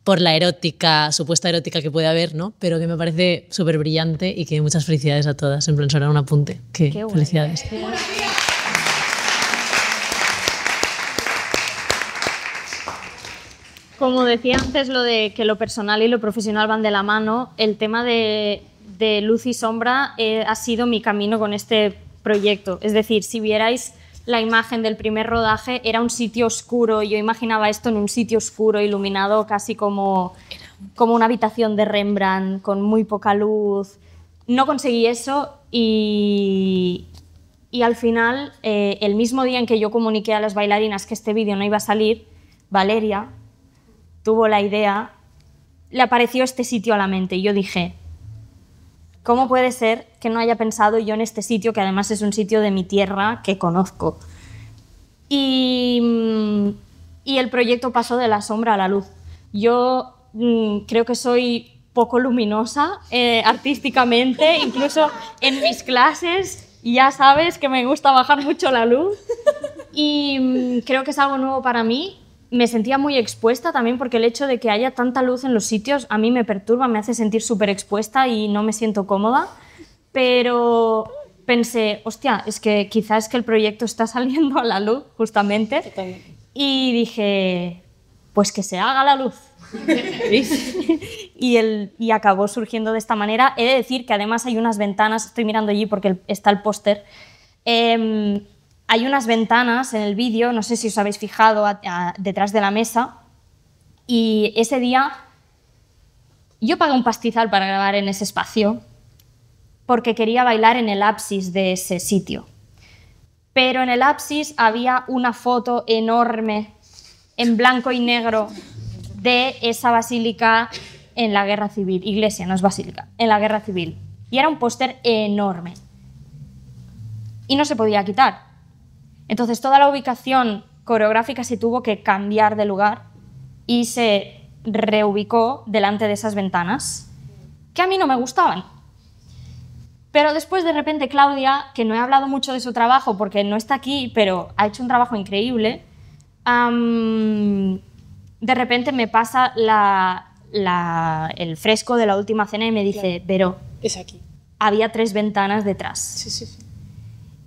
por la erótica, supuesta erótica que puede haber, ¿no? Pero que me parece súper brillante y que muchas felicidades a todas. En plan, solo un apunte. Que Qué felicidades. como decía antes, lo de que lo personal y lo profesional van de la mano, el tema de, luz y sombra eh, ha sido mi camino con este proyecto. Es decir, si vierais la imagen del primer rodaje, era un sitio oscuro. Yo imaginaba esto en un sitio oscuro, iluminado casi como, como una habitación de Rembrandt, con muy poca luz. No conseguí eso y, y al final, eh, el mismo día en que yo comuniqué a las bailarinas que este vídeo no iba a salir, Valeria, tuvo la idea, le apareció este sitio a la mente y yo dije, ¿cómo puede ser que no haya pensado yo en este sitio, que además es un sitio de mi tierra que conozco? Y, mm, y el proyecto pasó de la sombra a la luz. Yo mm, creo que soy poco luminosa eh, artísticamente, incluso en mis clases ya sabes que me gusta bajar mucho la luz y mm, creo que es algo nuevo para mí me sentía muy expuesta también porque el hecho de que haya tanta luz en los sitios a mí me perturba, me hace sentir súper expuesta y no me siento cómoda. Pero pensé, hostia, es que quizás es que el proyecto está saliendo a la luz justamente. Y dije, pues que se haga la luz. y, el, acabó surgiendo de esta manera. He de decir que además hay unas ventanas, estoy mirando allí porque está el póster. Em, hay unas ventanas en el vídeo, no sé si os habéis fijado detrás de la mesa, y ese día yo pagué un pastizal para grabar en ese espacio porque quería bailar en el absis de ese sitio. Pero en el ápsis había una foto enorme en blanco y negro de esa basílica en la guerra civil, iglesia, no es basílica, en la guerra civil. Y era un póster enorme. Y no se podía quitar. Entonces toda la ubicación coreográfica se tuvo que cambiar de lugar y se reubicó delante de esas ventanas, que a mí no me gustaban. Pero después de repente Claudia, que no he hablado mucho de su trabajo porque no está aquí, pero ha hecho un trabajo increíble, de repente me pasa el fresco de la última cena y me dice, pero... Es aquí. Había tres ventanas detrás. Sí, sí, sí.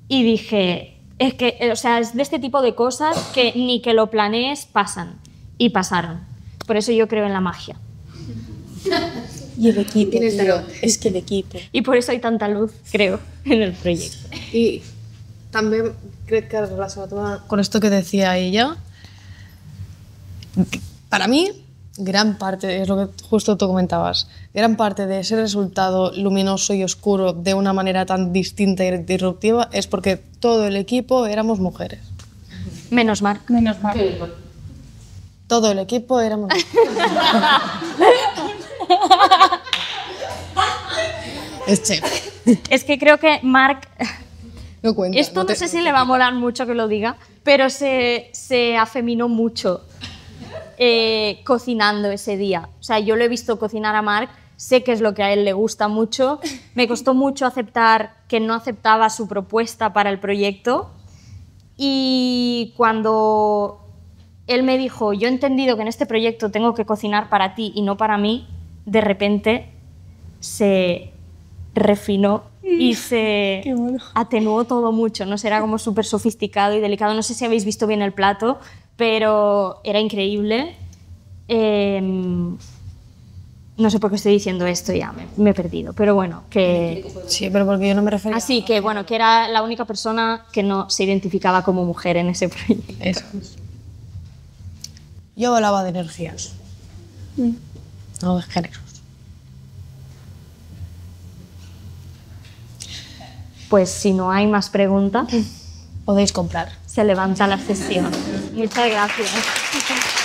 Y dije, es que, eh, o sea, es de este tipo de cosas que ni que lo planees pasan. Y pasaron. Por eso yo creo en la magia. Y el equipo. es que el equipo. Y por eso hay tanta luz, creo, en el proyecto. Y también creo que relacionado con esto que decía ella, para mí gran parte, es lo que justo tú comentabas, gran parte de ese resultado luminoso y oscuro de una manera tan distinta y disruptiva es porque todo el equipo éramos mujeres. Menos Marc. Menos Marc. Todo el equipo éramos Es Es que creo que Marc... No Esto no, sé si le va a molar mucho que lo diga, pero se, se afeminó mucho eh, cocinando ese día. O sea, yo lo he visto cocinar a Marc, sé que es lo que a él le gusta mucho. Me costó mucho aceptar que no aceptaba su propuesta para el proyecto. Y cuando él me dijo, yo he entendido que en este proyecto tengo que cocinar para ti y no para mí, de repente se refinó y se atenuó todo mucho, ¿no? Será como súper sofisticado y delicado. No sé si habéis visto bien el plato, pero era increíble. Em, no sé por qué estoy diciendo esto ya, me, he perdido, pero bueno, que... Sí, pero porque yo no me refería... Así que bueno, que era la única persona que no se identificaba como mujer en ese proyecto. Yo hablaba de energías, mm. no de géneros. Pues si no hay más preguntas... Podéis comprar se levanta la sesión. Muchas gracias.